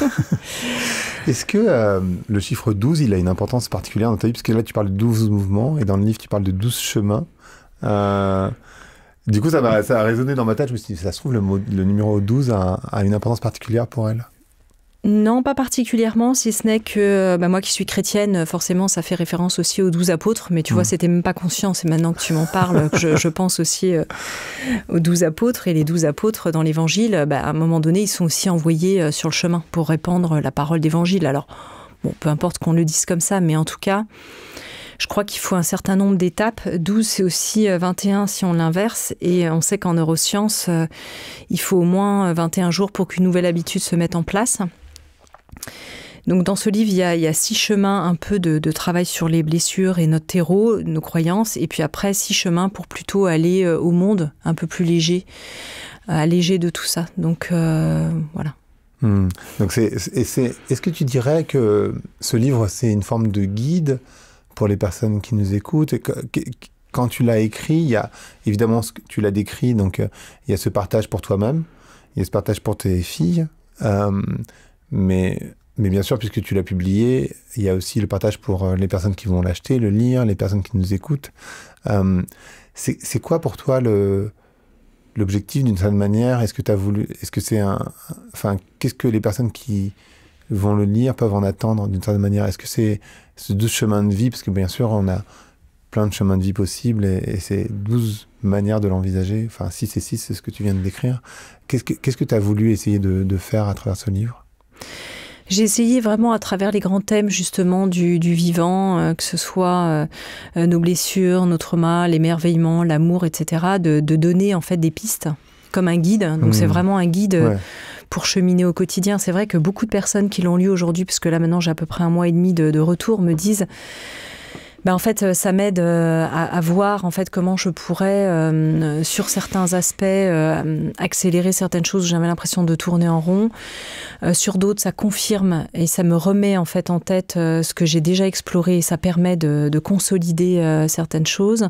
Est-ce que euh, le chiffre 12, il a une importance particulière dans ta vie Parce que là, tu parles de 12 mouvements et dans le livre, tu parles de 12 chemins. Euh, du coup, ça, a résonné dans ma tête. Je ça se trouve, le, numéro 12 a, une importance particulière pour elle Non, pas particulièrement, si ce n'est que bah, moi qui suis chrétienne, forcément, ça fait référence aussi aux douze apôtres. Mais tu vois, mm. c'était même pas conscient. C'est maintenant que tu m'en parles que je, pense aussi euh, aux douze apôtres. Et les douze apôtres dans l'évangile, bah, à un moment donné, ils sont aussi envoyés euh, sur le chemin pour répandre la parole d'évangile. Alors, bon, peu importe qu'on le dise comme ça, mais en tout cas je crois qu'il faut un certain nombre d'étapes. 12, c'est aussi 21 euh, si on l'inverse. Et euh, on sait qu'en neurosciences, euh, il faut au moins 21 jours pour qu'une nouvelle habitude se mette en place. Donc dans ce livre, il y a, six chemins un peu de, travail sur les blessures et notre terreau, nos croyances, et puis après six chemins pour plutôt aller au monde un peu plus léger, allégé de tout ça. Donc voilà. Hmm. Donc c'est, est-ce est, que tu dirais que ce livre, c'est une forme de guide pour les personnes qui nous écoutent Quand tu l'as écrit, il y a évidemment ce que tu l'as décrit, donc euh, il y a ce partage pour toi-même, il y a ce partage pour tes filles, euh, mais, mais bien sûr, puisque tu l'as publié, il y a aussi le partage pour euh, les personnes qui vont l'acheter, le lire, les personnes qui nous écoutent. c'est quoi pour toi le l'objectif d'une certaine manière Est-ce que tu as voulu Est-ce que c'est un Enfin, qu'est-ce que les personnes qui vont le lire peuvent en attendre d'une certaine manière Est-ce que c'est ce douze chemins de vie, parce que bien sûr, on a plein de chemins de vie possibles et, et c'est 12 manières de l'envisager. Enfin, six et six, c'est ce que tu viens de décrire. Qu'est-ce que tu as voulu essayer de, faire à travers ce livre j'ai essayé vraiment à travers les grands thèmes justement du, vivant, euh, que ce soit euh, euh, nos blessures, notre mal, l'émerveillement, l'amour, etc., de, donner en fait des pistes comme un guide. Donc mmh. c'est vraiment un guide pour cheminer au quotidien. C'est vrai que beaucoup de personnes qui l'ont lu aujourd'hui, puisque là maintenant j'ai à peu près un mois et demi de, de retour, me disent bah, en fait, euh, ça m'aide euh, à, voir en fait comment je pourrais, euh, sur certains aspects, accélérer certaines choses. J'avais l'impression de tourner en rond. sur d'autres, ça confirme et ça me remet en fait en tête ce que j'ai déjà exploré. Et ça permet de, consolider certaines choses.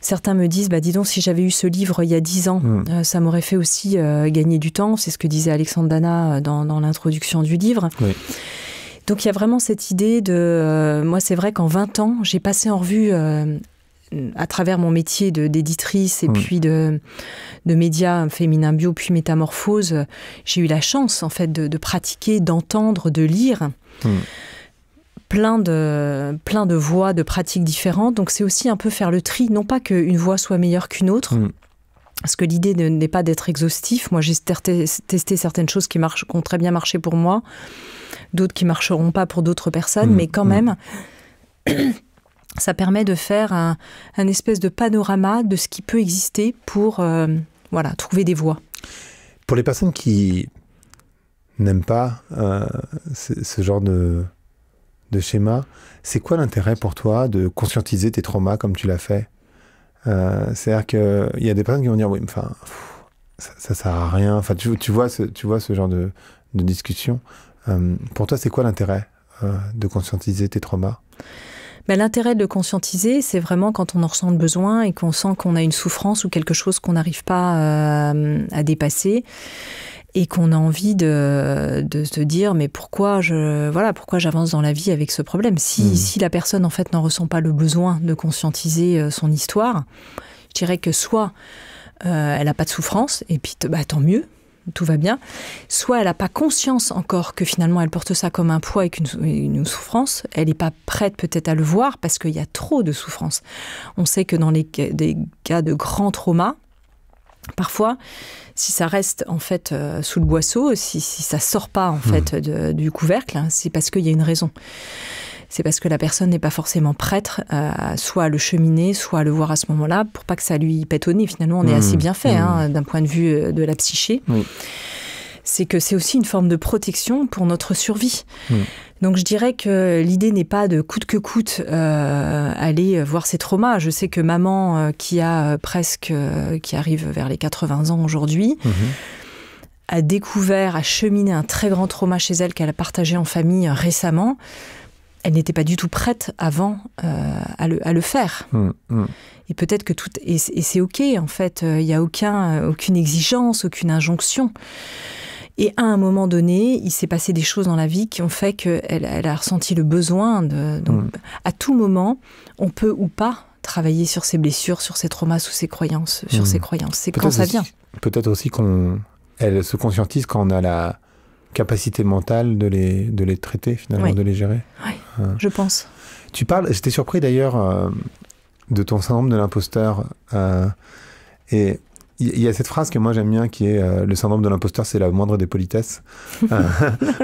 Certains me disent, bah dis donc, si j'avais eu ce livre il y a dix ans, hmm. ça m'aurait fait aussi gagner du temps. C'est ce que disait Alexandre Dana dans, dans l'introduction du livre. Oui. Donc il y a vraiment cette idée de... Euh, moi, c'est vrai qu'en 20 ans, j'ai passé en revue... Euh, à travers mon métier d'éditrice et mm. puis de, de médias féminin bio puis métamorphose, j'ai eu la chance en fait de, pratiquer, d'entendre, de lire. Mm. Plein de, plein de voix, de pratiques différentes. Donc c'est aussi un peu faire le tri, non pas qu'une voix soit meilleure qu'une autre, mm parce que l'idée n'est pas d'être exhaustif. Moi, j'ai testé certaines choses qui, marchent, ont très bien marché pour moi, d'autres qui marcheront pas pour d'autres personnes, mmh, mais quand mmh. même, *coughs* ça permet de faire un, espèce de panorama de ce qui peut exister pour euh, voilà, trouver des voies. Pour les personnes qui n'aiment pas euh, ce, genre de schéma, c'est quoi l'intérêt pour toi de conscientiser tes traumas comme tu l'as fait euh, c'est-à-dire qu'il y a des personnes qui vont dire, oui, enfin, ça, ça, sert à rien. Enfin, tu, vois, ce, tu vois ce genre de, discussion. Euh, pour toi, c'est quoi l'intérêt euh, de conscientiser tes traumas ben, L'intérêt de conscientiser, c'est vraiment quand on en ressent le besoin et qu'on sent qu'on a une souffrance ou quelque chose qu'on n'arrive pas à dépasser et qu'on a envie de, de, se dire mais pourquoi je voilà pourquoi j'avance dans la vie avec ce problème si, mmh. si la personne en fait n'en ressent pas le besoin de conscientiser euh, son histoire je dirais que soit euh, elle n'a pas de souffrance et puis bah, tant mieux tout va bien, soit elle n'a pas conscience encore que finalement elle porte ça comme un poids et qu'une une souffrance, elle n'est pas prête peut-être à le voir parce qu'il y a trop de souffrance. On sait que dans les, cas de grands traumas, Parfois, si ça reste en fait euh, sous le boisseau, si, si ça sort pas en hmm. fait du couvercle, hein, c'est parce qu'il y a une raison. C'est parce que la personne n'est pas forcément prête euh, soit à le cheminer, soit à le voir à ce moment-là, pour pas que ça lui pète au nez. Finalement, on est hmm. assez bien fait hmm. hein, d'un point de vue euh, de la psyché c'est que c'est aussi une forme de protection pour notre survie. Mm. Donc je dirais que l'idée n'est pas de coûte que coûte euh, aller voir ses traumas. Je sais que maman euh, qui a euh, presque, qui arrive vers les 80 ans aujourd'hui, mm-hmm. a découvert, a cheminé un très grand trauma chez elle qu'elle a partagé en famille récemment. Elle n'était pas du tout prête avant à le, à, le, faire. Mm, mm. Et peut-être que tout et, c'est ok en fait. Il n'y a aucun, aucune exigence, aucune injonction. Et à un moment donné, il s'est passé des choses dans la vie qui ont fait qu'elle elle a ressenti le besoin de. Donc, mm. à tout moment, on peut ou pas travailler sur ses blessures, sur ses traumas, sur ses croyances, sur mm. ses croyances. C'est quand ça vient. Peut-être aussi qu'elle elle se conscientise quand on a la capacité mentale de les, de les traiter finalement, de les gérer. Oui, je pense. Tu parles, j'étais surpris d'ailleurs euh, de ton syndrome de l'imposteur. Euh, et il y a cette phrase que moi j'aime bien qui est euh, le syndrome de l'imposteur, c'est la moindre des politesses. *laughs* Euh,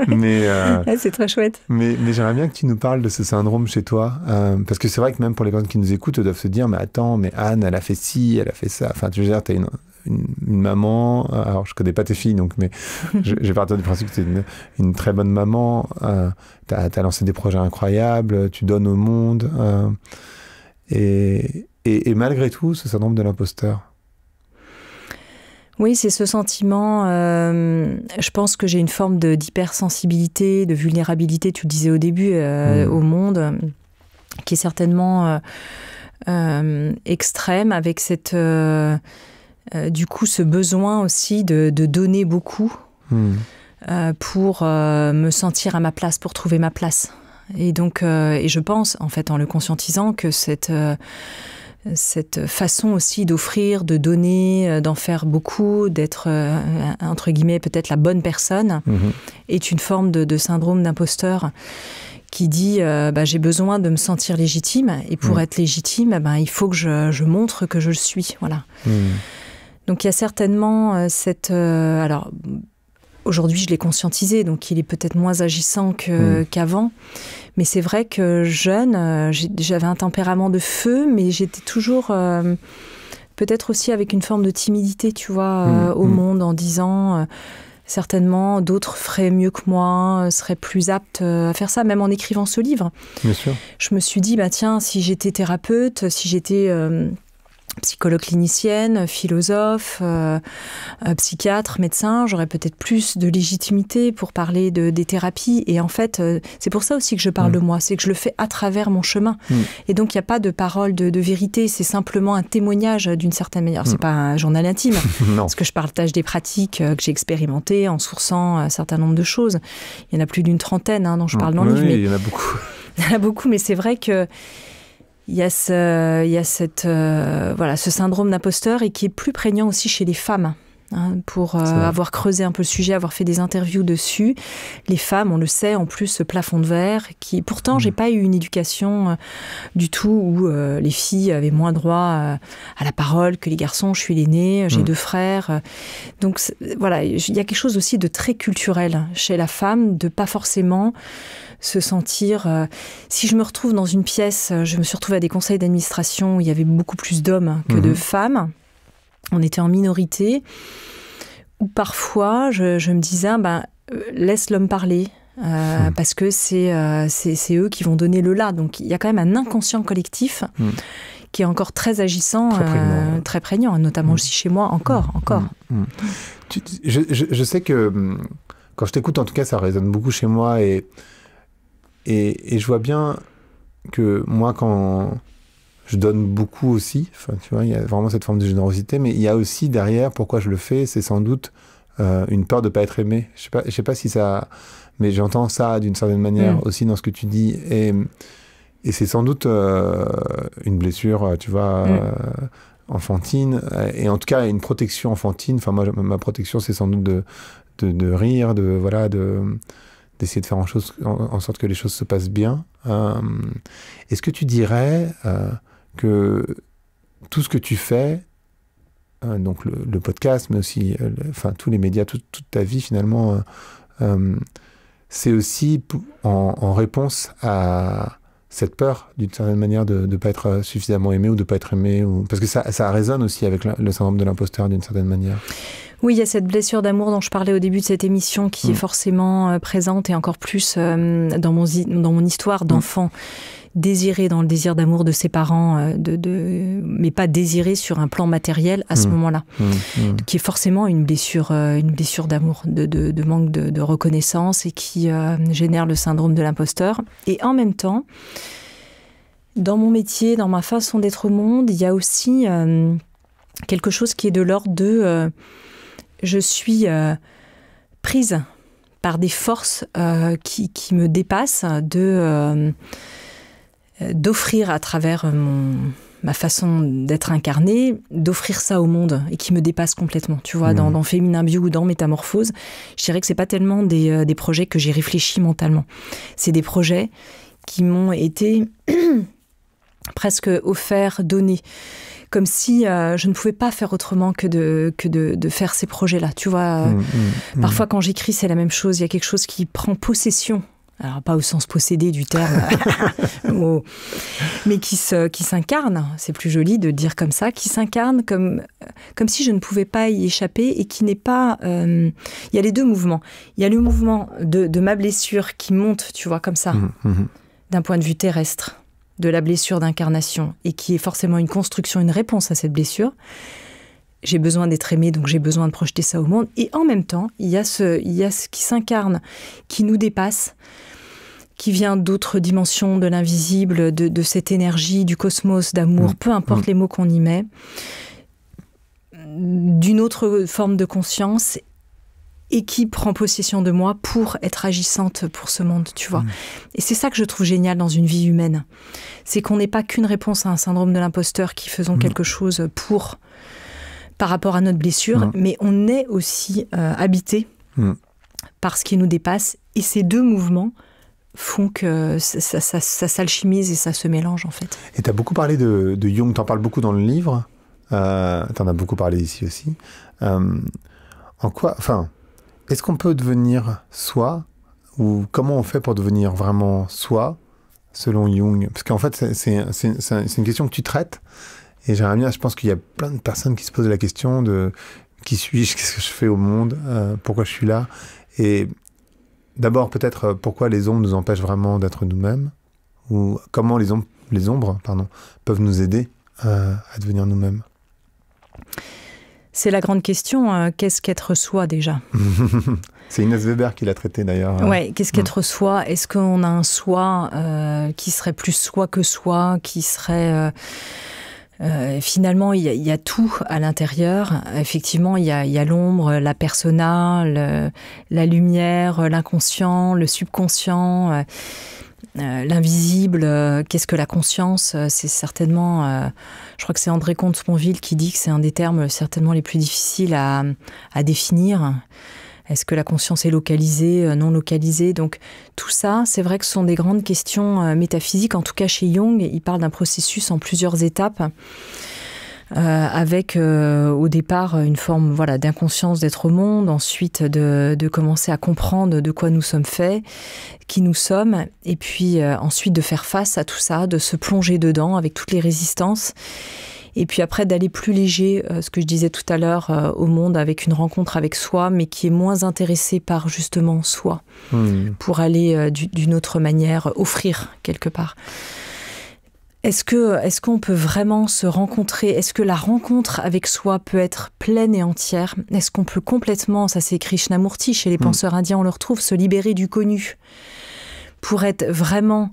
mais euh, ah, c'est très chouette. Mais, j'aimerais bien que tu nous parles de ce syndrome chez toi, parce que c'est vrai que même pour les personnes qui nous écoutent, doivent se dire mais attends, mais Anne, elle a fait ci, elle a fait ça. Enfin, tu veux dire, t'as une, une, une, maman. Alors, je connais pas tes filles, donc, mais j'ai parti du principe que tu es une, très bonne maman. tu as, lancé des projets incroyables, tu donnes au monde. Et, et, et, malgré tout, ce syndrome de l'imposteur. Oui, c'est ce sentiment. Euh, je pense que j'ai une forme d'hypersensibilité, de, de, vulnérabilité, tu le disais au début, euh, mmh. au monde, qui est certainement euh, extrême avec cette. du coup, ce besoin aussi de, donner beaucoup mmh. pour me sentir à ma place, pour trouver ma place. Et donc, et je pense, en fait, en le conscientisant, que cette cette façon aussi d'offrir, de donner, euh, d'en faire beaucoup, d'être, euh, entre guillemets, peut-être la bonne personne, mhm. est une forme de, syndrome d'imposteur qui dit euh, bah, j'ai besoin de me sentir légitime et pour mhm. être légitime ben, il faut que je, montre que je le suis voilà mhm. donc il y a certainement cette alors aujourd'hui je l'ai conscientisé donc il est peut-être moins agissant qu'avant mais c'est vrai que jeune, euh, j'avais un tempérament de feu, mais j'étais toujours euh, peut-être aussi avec une forme de timidité, tu vois, euh, mmh, au mmh. monde en disant certainement d'autres feraient mieux que moi, seraient plus aptes à faire ça, même en écrivant ce livre. Bien sûr. Je me suis dit, bah tiens, si j'étais thérapeute, si j'étais psychologue clinicienne, philosophe, euh, euh, psychiatre, médecin, j'aurais peut-être plus de légitimité pour parler de, des thérapies. Et en fait, euh, c'est pour ça aussi que je parle mm. de moi, c'est que je le fais à travers mon chemin. Mm. Et donc, il n'y a pas de parole de, vérité, c'est simplement un témoignage d'une certaine manière. Ce C'est mm. pas un journal intime, *laughs* parce que je partage des pratiques que j'ai expérimentées en sourçant un certain nombre de choses. Il y en a plus d'une trentaine hein, dont je parle dans le livre. il y en a beaucoup. *laughs* il y en a beaucoup, mais c'est vrai que il y a ce, il y a cette, euh, voilà, ce syndrome d'imposteur et qui est plus prégnant aussi chez les femmes. Hein, pour euh, avoir creusé un peu le sujet, avoir fait des interviews dessus, les femmes, on le sait, en plus ce plafond de verre, qui pourtant je mmh. j'ai pas eu une éducation euh, du tout où les filles avaient moins droit à la parole que les garçons. Je suis l'aînée, j'ai mmh. deux frères, donc voilà, il y a quelque chose aussi de très culturel chez la femme, de pas forcément se sentir. Euh, si je me retrouve dans une pièce, euh, je me suis retrouvée à des conseils d'administration où il y avait beaucoup plus d'hommes que de mhm. femmes. On était en minorité. Ou parfois, je, me disais, ah, ben, euh, laisse l'homme parler. Hmm. parce que c'est c'est eux qui vont donner le là. Donc il y a quand même un inconscient collectif hmm. qui est encore très agissant, très prégnant, notamment hmm. aussi chez moi, encore, encore. Je, je, sais que hum, quand je t'écoute, en tout cas, ça résonne beaucoup chez moi et et, je vois bien que moi, quand je donne beaucoup aussi, tu vois, il y a vraiment cette forme de générosité, mais il y a aussi derrière pourquoi je le fais, c'est sans doute euh, une peur de ne pas être aimé. Je ne je sais pas si ça, mais j'entends ça d'une certaine manière mm. aussi dans ce que tu dis, et, et c'est sans doute euh, une blessure, tu vois. Mm. Euh, enfantine et en tout cas une protection enfantine enfin moi ma protection c'est sans doute de, de rire de voilà de d'essayer de faire en, sorte que les choses se passent bien. Euh, est-ce que tu dirais euh, que tout ce que tu fais, euh, donc le, podcast, mais aussi enfin, tous les médias, toute ta vie finalement, c'est aussi en, réponse à, cette peur, d'une certaine manière, de ne pas être suffisamment aimé ou de ne pas être aimé. Ou... Parce que ça, ça résonne aussi avec le, syndrome de l'imposteur, d'une certaine manière. Oui, il y a cette blessure d'amour dont je parlais au début de cette émission qui mm. est forcément euh, présente et encore plus euh, dans, mon, dans mon histoire mm. d'enfant désiré dans le désir d'amour de ses parents, euh, de, mais pas désiré sur un plan matériel à ce mmh. moment-là, mmh. Mmh. qui est forcément une blessure, euh, une blessure d'amour, de, manque de, reconnaissance et qui euh, génère le syndrome de l'imposteur. Et en même temps, dans mon métier, dans ma façon d'être au monde, il y a aussi quelque chose qui est de l'ordre de je suis prise par des forces qui, qui, me dépassent de euh, d'offrir à travers euh, mon, ma façon d'être incarnée, d'offrir ça au monde et qui me dépasse complètement. Tu vois, dans, mmh. dans, Féminin Bio ou dans Métamorphose, je dirais que c'est pas tellement des, euh, projets que j'ai réfléchi mentalement. C'est des projets qui m'ont été *clears throat* presque offerts, donnés comme si je ne pouvais pas faire autrement que de, que de, faire ces projets-là. Tu vois, mmh, mmh, parfois quand j'écris, c'est la même chose. Il y a quelque chose qui prend possession alors pas au sens possédé du terme, *laughs* mais qui se, qui s'incarne, c'est plus joli de dire comme ça, qui s'incarne comme, comme si je ne pouvais pas y échapper et qui n'est pas... Euh, il y a les deux mouvements. Il y a le mouvement de, de ma blessure qui monte, tu vois, comme ça, mhm, mhm. d'un point de vue terrestre, de la blessure d'incarnation, et qui est forcément une construction, une réponse à cette blessure j'ai besoin d'être aimé, donc j'ai besoin de projeter ça au monde. Et en même temps, il y a ce, il y a ce qui s'incarne, qui nous dépasse, qui vient d'autres dimensions, de l'invisible, de, cette énergie, du cosmos, d'amour, mm. peu importe mm. les mots qu'on y met, d'une autre forme de conscience et qui prend possession de moi pour être agissante pour ce monde, tu vois. Mm. Et c'est ça que je trouve génial dans une vie humaine. C'est qu'on n'est pas qu'une réponse à un syndrome de l'imposteur qui faisons quelque chose pour, par rapport à notre blessure, mais on est aussi euh, habité par ce qui nous dépasse. Et ces deux mouvements font que ça, s'alchimise et ça se mélange en fait. Et tu as beaucoup parlé de, Jung, tu en parles beaucoup dans le livre, euh, tu en as beaucoup parlé ici aussi. Euh, en quoi, enfin, est-ce qu'on peut devenir soi ou comment on fait pour devenir vraiment soi selon Jung Parce qu'en fait, c'est une question que tu traites. Et j'aimerais bien, je pense qu'il y a plein de personnes qui se posent la question de qui suis-je, *laughs* qu'est-ce que je fais au monde, euh, pourquoi je suis là. Et d'abord peut-être euh, pourquoi les ombres nous empêchent vraiment d'être nous-mêmes, ou comment les ombres, pardon, peuvent nous aider euh, à, devenir nous-mêmes. C'est la grande question, euh, qu'est-ce qu'être soi déjà *laughs* C'est Inès Weber qui l'a traité d'ailleurs. Oui, qu'est-ce qu'être mm. soi Est-ce qu'on a un soi qui serait plus soi que soi, qui serait... Euh, finalement, il y, a, tout à l'intérieur. Effectivement, il y a l'ombre, la persona, la lumière, l'inconscient, le subconscient, euh, euh, l'invisible. Qu'est-ce que la conscience C'est certainement, je crois que c'est André Comte-Sponville qui dit que c'est un des termes certainement les plus difficiles à définir. Est-ce que la conscience est localisée, euh, non localisée Donc tout ça, c'est vrai que ce sont des grandes questions euh, métaphysiques. En tout cas, chez Jung, il parle d'un processus en plusieurs étapes. Euh, avec au départ une forme voilà d'inconscience d'être au monde, ensuite de, commencer à comprendre de quoi nous sommes faits, qui nous sommes, et puis ensuite de faire face à tout ça, de se plonger dedans avec toutes les résistances. Et puis après, d'aller plus léger, euh, ce que je disais tout à l'heure, euh, au monde avec une rencontre avec soi, mais qui est moins intéressé par justement soi, hmm. pour aller euh, d'une autre manière, offrir quelque part. Est-ce que est-ce qu'on peut vraiment se rencontrer Est-ce que la rencontre avec soi peut être pleine et entière Est-ce qu'on peut complètement, ça c'est Krishnamurti chez les hmm. penseurs indiens, on le retrouve, se libérer du connu pour être vraiment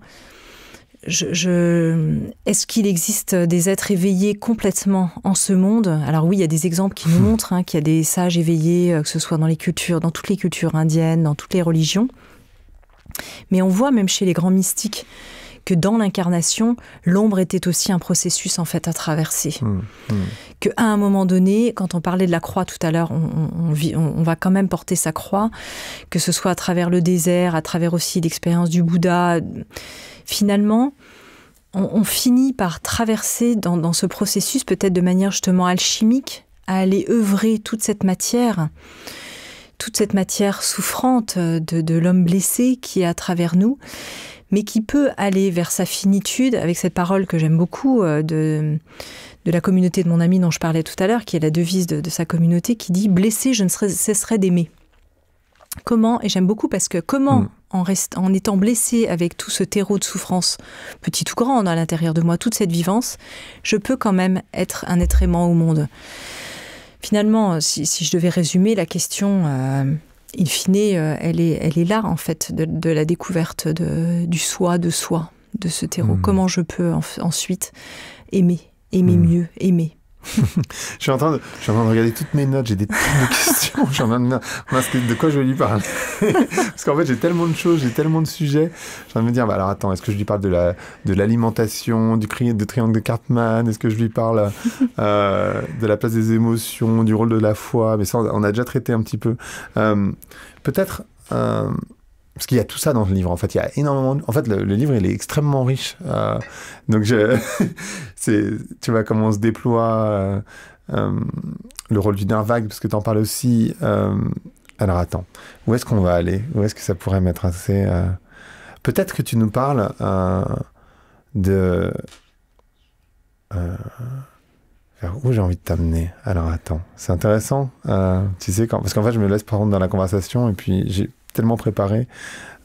est-ce qu'il existe des êtres éveillés complètement en ce monde Alors oui, il y a des exemples qui nous hmm. montrent hein, qu'il y a des sages éveillés, euh, que ce soit dans les cultures, dans toutes les cultures indiennes, dans toutes les religions. Mais on voit même chez les grands mystiques que dans l'incarnation, l'ombre était aussi un processus en fait à traverser. Hmm. Hmm. Que à un moment donné, quand on parlait de la croix tout à l'heure, on, va quand même porter sa croix, que ce soit à travers le désert, à travers aussi l'expérience du Bouddha finalement, on, finit par traverser dans, ce processus, peut-être de manière justement alchimique, à aller œuvrer toute cette matière, toute cette matière souffrante de, l'homme blessé qui est à travers nous, mais qui peut aller vers sa finitude avec cette parole que j'aime beaucoup euh, de, la communauté de mon ami dont je parlais tout à l'heure, qui est la devise de, sa communauté, qui dit ⁇ Blessé, je ne cesserai d'aimer ⁇ comment, et j'aime beaucoup parce que comment, mm. en, étant blessé avec tout ce terreau de souffrance, petit ou grand, à hein, l'intérieur de moi, toute cette vivance, je peux quand même être un être aimant au monde. Finalement, euh, si, je devais résumer la question, euh, in fine, euh, elle, est, là, en fait, de, la découverte du soi, de soi, de ce terreau. Mm. Comment je peux ensuite aimer, aimer mm. mieux, aimer. *laughs* je, suis en train de, de regarder toutes mes notes, j'ai des tonnes de questions, J'en de quoi je vais lui parler. *laughs* Parce qu'en fait, j'ai tellement de choses, j'ai tellement de sujets. Je suis de me dire, bah alors attends, est-ce que je lui parle de la de l'alimentation, du cri, de triangle de Cartman Est-ce que je lui parle euh, de la place des émotions, du rôle de la foi Mais ça, on a déjà traité un petit peu. Euh, peut-être. Euh, parce qu'il y a tout ça dans le livre en fait il y a énormément en fait le, livre il est extrêmement riche euh, donc je *laughs* c'est tu vois comment on se déploie euh, euh, le rôle du vague, parce que tu en parles aussi alors attends où est-ce qu'on va aller où est-ce que ça pourrait m'être assez peut-être que tu nous parles de vers où j'ai envie de t'amener Alors attends, c'est intéressant. tu sais, quand... parce qu'en fait, je me laisse prendre dans la conversation et puis j'ai tellement préparé.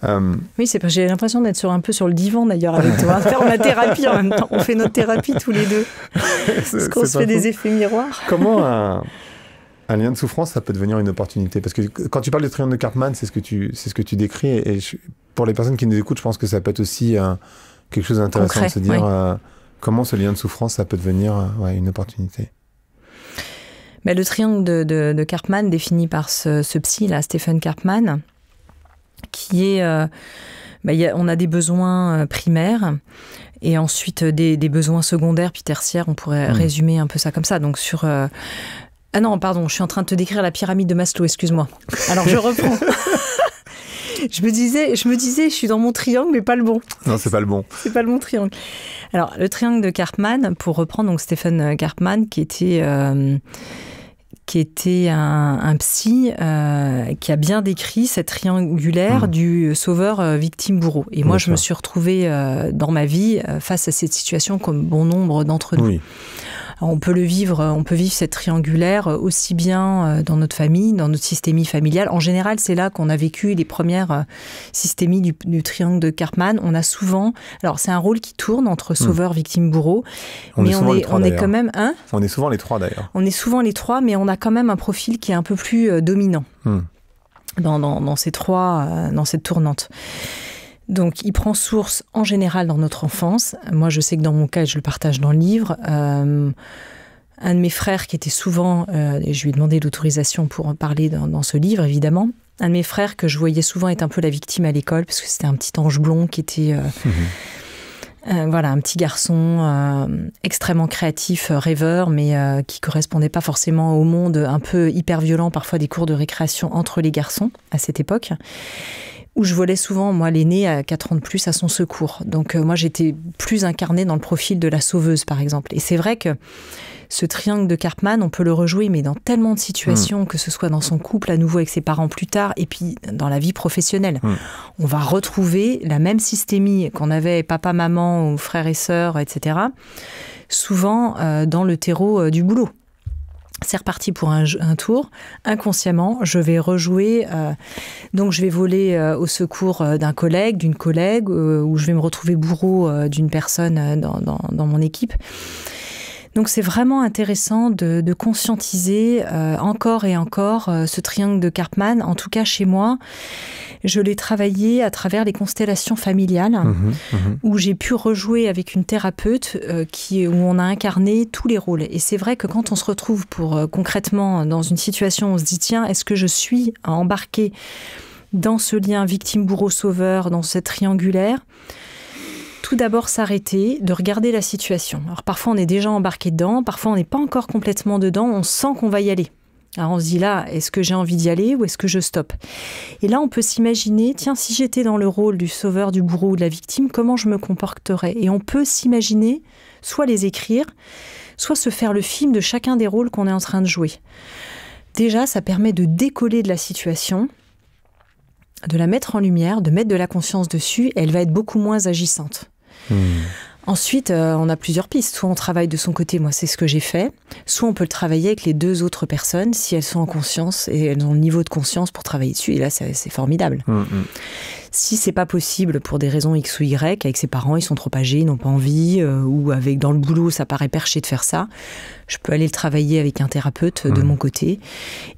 Euh, oui, c'est j'ai l'impression d'être sur un peu sur le divan d'ailleurs avec toi. Faire ma thérapie en même temps. On fait notre thérapie tous les deux. *laughs* Parce qu'on se fait des effets miroirs. Comment *laughs* un, lien de souffrance, ça peut devenir une opportunité Parce que quand tu parles du triangle de Cartman, c'est ce que tu, ce que tu décris. Et, pour les personnes qui nous écoutent, je pense que ça peut être aussi euh, quelque chose d'intéressant de se dire euh, comment ce lien de souffrance, ça peut devenir une opportunité. Mais le triangle de, de, défini par ce, ce psy, là, Stephen Cartman qui est, euh, bah, on a des besoins euh, primaires et ensuite euh, des, besoins secondaires puis tertiaires. On pourrait hmm. résumer un peu ça comme ça. Donc sur ah non, pardon, je suis en train de te décrire la pyramide de Maslow, excuse-moi. Alors je reprends. *laughs* je me disais, je me disais, je suis dans mon triangle, mais pas le bon. Non, c'est pas le bon. C'est pas le bon triangle. Alors le triangle de Karpman, pour reprendre donc Stephen Karpman, qui était qui était un, psy euh, qui a bien décrit cette triangulaire hmm. du sauveur euh, victime bourreau. Et moi, je me suis retrouvée euh, dans ma vie face à cette situation comme bon nombre d'entre nous on peut le vivre, on peut vivre cette triangulaire euh, aussi bien euh, dans notre famille, dans notre systémie familiale. En général, c'est là qu'on a vécu les premières euh, systémies du, triangle de Karpman. On a souvent, alors c'est un rôle qui tourne entre hmm. sauveur, victime, bourreau, on mais est on, est, on est quand même un. Hein on est souvent les trois d'ailleurs. On est souvent les trois, mais on a quand même un profil qui est un peu plus dominant hmm. dans, ces trois, dans cette tournante. Donc, il prend source en général dans notre enfance. Moi, je sais que dans mon cas, je le partage dans le livre. Euh, un de mes frères qui était souvent, euh, et je lui ai demandé l'autorisation pour en parler dans, ce livre, évidemment. Un de mes frères que je voyais souvent être un peu la victime à l'école, parce que c'était un petit ange blond qui était. Euh, mmh. voilà, un petit garçon extrêmement créatif, rêveur, mais qui correspondait pas forcément au monde un peu hyper violent, parfois des cours de récréation entre les garçons à cette époque où je volais souvent, moi, l'aîné à 4 ans de plus, à son secours. Donc, euh, moi, j'étais plus incarnée dans le profil de la sauveuse, par exemple. Et c'est vrai que ce triangle de Karpman, on peut le rejouer, mais dans tellement de situations, hmm. que ce soit dans son couple à nouveau avec ses parents plus tard, et puis dans la vie professionnelle. Hmm. On va retrouver la même systémie qu'on avait papa, maman, ou frères et sœurs, etc., souvent euh, dans le terreau euh, du boulot c'est reparti pour un, tour. Inconsciemment, je vais rejouer. Euh, donc, je vais voler euh, au secours euh, d'un collègue, d'une collègue, ou je vais me retrouver bourreau d'une personne dans, dans, mon équipe. Donc c'est vraiment intéressant de, conscientiser euh, encore et encore euh, ce triangle de Karpman. En tout cas, chez moi, je l'ai travaillé à travers les constellations familiales, mmh, mmh, mmh. où j'ai pu rejouer avec une thérapeute euh, qui, où on a incarné tous les rôles. Et c'est vrai que quand on se retrouve pour concrètement dans une situation, on se dit tiens, est-ce que je suis à embarqué dans ce lien victime-bourreau-sauveur, dans cette triangulaire tout d'abord s'arrêter, de regarder la situation. Alors parfois on est déjà embarqué dedans, parfois on n'est pas encore complètement dedans, on sent qu'on va y aller. Alors on se dit là, est-ce que j'ai envie d'y aller ou est-ce que je stoppe Et là, on peut s'imaginer, tiens, si j'étais dans le rôle du sauveur, du bourreau ou de la victime, comment je me comporterais Et on peut s'imaginer soit les écrire, soit se faire le film de chacun des rôles qu'on est en train de jouer. Déjà, ça permet de décoller de la situation, de la mettre en lumière, de mettre de la conscience dessus, elle va être beaucoup moins agissante. Hmm. Ensuite, euh, on a plusieurs pistes. Soit on travaille de son côté, moi c'est ce que j'ai fait, soit on peut le travailler avec les deux autres personnes si elles sont en conscience et elles ont le niveau de conscience pour travailler dessus. Et là, c'est formidable. Hmm, hmm. Si c'est pas possible pour des raisons X ou Y, avec ses parents, ils sont trop âgés, ils n'ont pas envie, euh, ou avec dans le boulot, ça paraît perché de faire ça, je peux aller le travailler avec un thérapeute de mon côté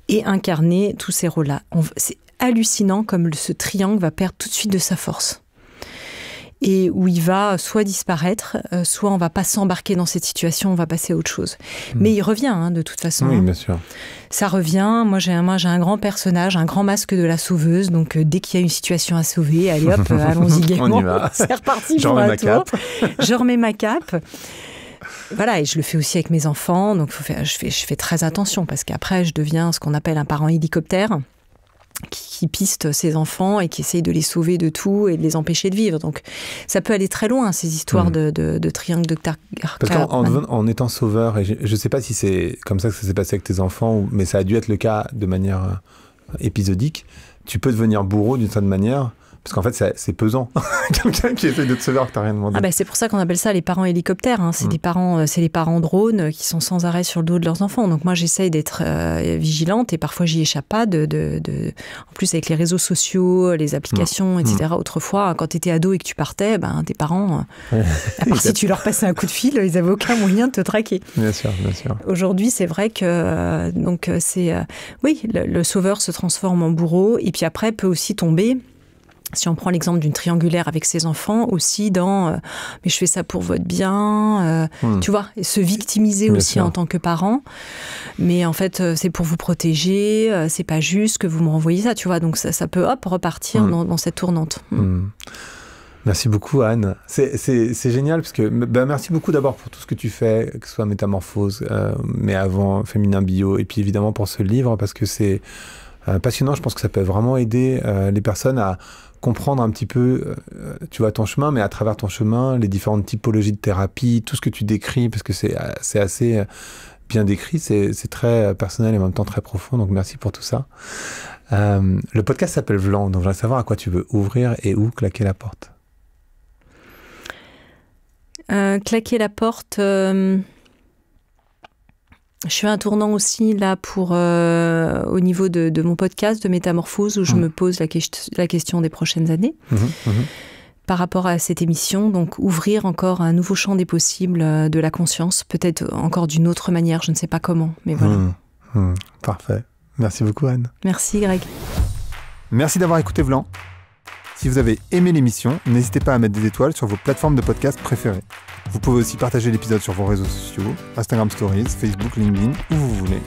et incarner tous ces rôles-là. C'est hallucinant comme ce triangle va perdre tout de suite de sa force et où il va soit disparaître, euh, soit on va pas s'embarquer dans cette situation, on va passer à autre chose. Hmm. Mais il revient hein, de toute façon. Oui, hein. bien sûr. Ça revient. Moi, j'ai un, un grand personnage, un grand masque de la sauveuse. Donc, euh, dès qu'il y a une situation à sauver, allez hop, *laughs* allons-y gaiement. *laughs* C'est reparti je pour *laughs* je remets ma cape. Voilà, et je le fais aussi avec mes enfants. Donc, je fais très attention parce qu'après, je deviens ce qu'on appelle un parent hélicoptère qui piste ses enfants et qui essaye de les sauver de tout et de les empêcher de vivre. Donc ça peut aller très loin, ces histoires mm. de, triangle de Parce qu'en en, étant sauveur, et je ne sais pas si c'est comme ça que ça s'est passé avec tes enfants, mais ça a dû être le cas de manière euh, épisodique, tu peux devenir bourreau d'une certaine manière parce qu'en fait, c'est pesant. *laughs* Quelqu'un qui essaie de te sauver que rien demandé. Ah bah, c'est pour ça qu'on appelle ça les parents hélicoptères. Hein. C'est mm. des parents, euh, c'est les parents drones qui sont sans arrêt sur le dos de leurs enfants. Donc moi, j'essaye d'être euh, vigilante et parfois j'y échappe pas. De, de, En plus, avec les réseaux sociaux, les applications, mm. etc. Mm. Autrefois, quand tu étais ado et que tu partais, ben, tes parents, euh, *laughs* à part si tu leur passais un coup de fil, ils avaient aucun moyen de te traquer. Bien sûr, bien sûr. Aujourd'hui, c'est vrai que donc c'est oui, le, le sauveur se transforme en bourreau et puis après peut aussi tomber si on prend l'exemple d'une triangulaire avec ses enfants, aussi dans euh, mais je fais ça pour votre bien, euh, hmm. tu vois, et se victimiser aussi en tant que parent. Mais en fait, euh, c'est pour vous protéger, c'est pas juste que vous me renvoyez ça, tu vois. Donc ça, ça peut hop repartir hmm. dans, cette tournante. Hmm. Merci beaucoup Anne. C'est génial parce que ben, merci beaucoup d'abord pour tout ce que tu fais, que ce soit Métamorphose, mais avant Féminin Bio, et puis évidemment pour ce livre parce que c'est passionnant. Je pense que ça peut vraiment aider les personnes à comprendre un petit peu, euh, tu vois, ton chemin, mais à travers ton chemin, les différentes typologies de thérapie, tout ce que tu décris, parce que c'est euh, assez euh, bien décrit, c'est très personnel et en même temps très profond, donc merci pour tout ça. le podcast s'appelle Vlan, donc je voudrais savoir à quoi tu veux ouvrir et où claquer la porte. claquer la porte, je suis un tournant aussi là pour euh, au niveau de, mon podcast de métamorphose où je mmh. me pose la, question des prochaines années mmh, mmh, par rapport à cette émission donc ouvrir encore un nouveau champ des possibles euh, de la conscience peut-être encore d'une autre manière je ne sais pas comment mais voilà parfait merci beaucoup Anne merci Greg merci d'avoir écouté Vlan si vous avez aimé l'émission n'hésitez pas à mettre des étoiles sur vos plateformes de podcast préférées vous pouvez aussi partager l'épisode sur vos réseaux sociaux, Instagram Stories, Facebook, LinkedIn, où vous voulez.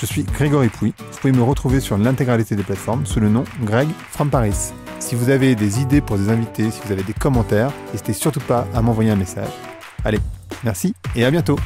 Je suis Grégory Pouy. Vous pouvez me retrouver sur l'intégralité des plateformes sous le nom Greg from Paris. Si vous avez des idées pour des invités, si vous avez des commentaires, n'hésitez surtout pas à m'envoyer un message. Allez, merci et à bientôt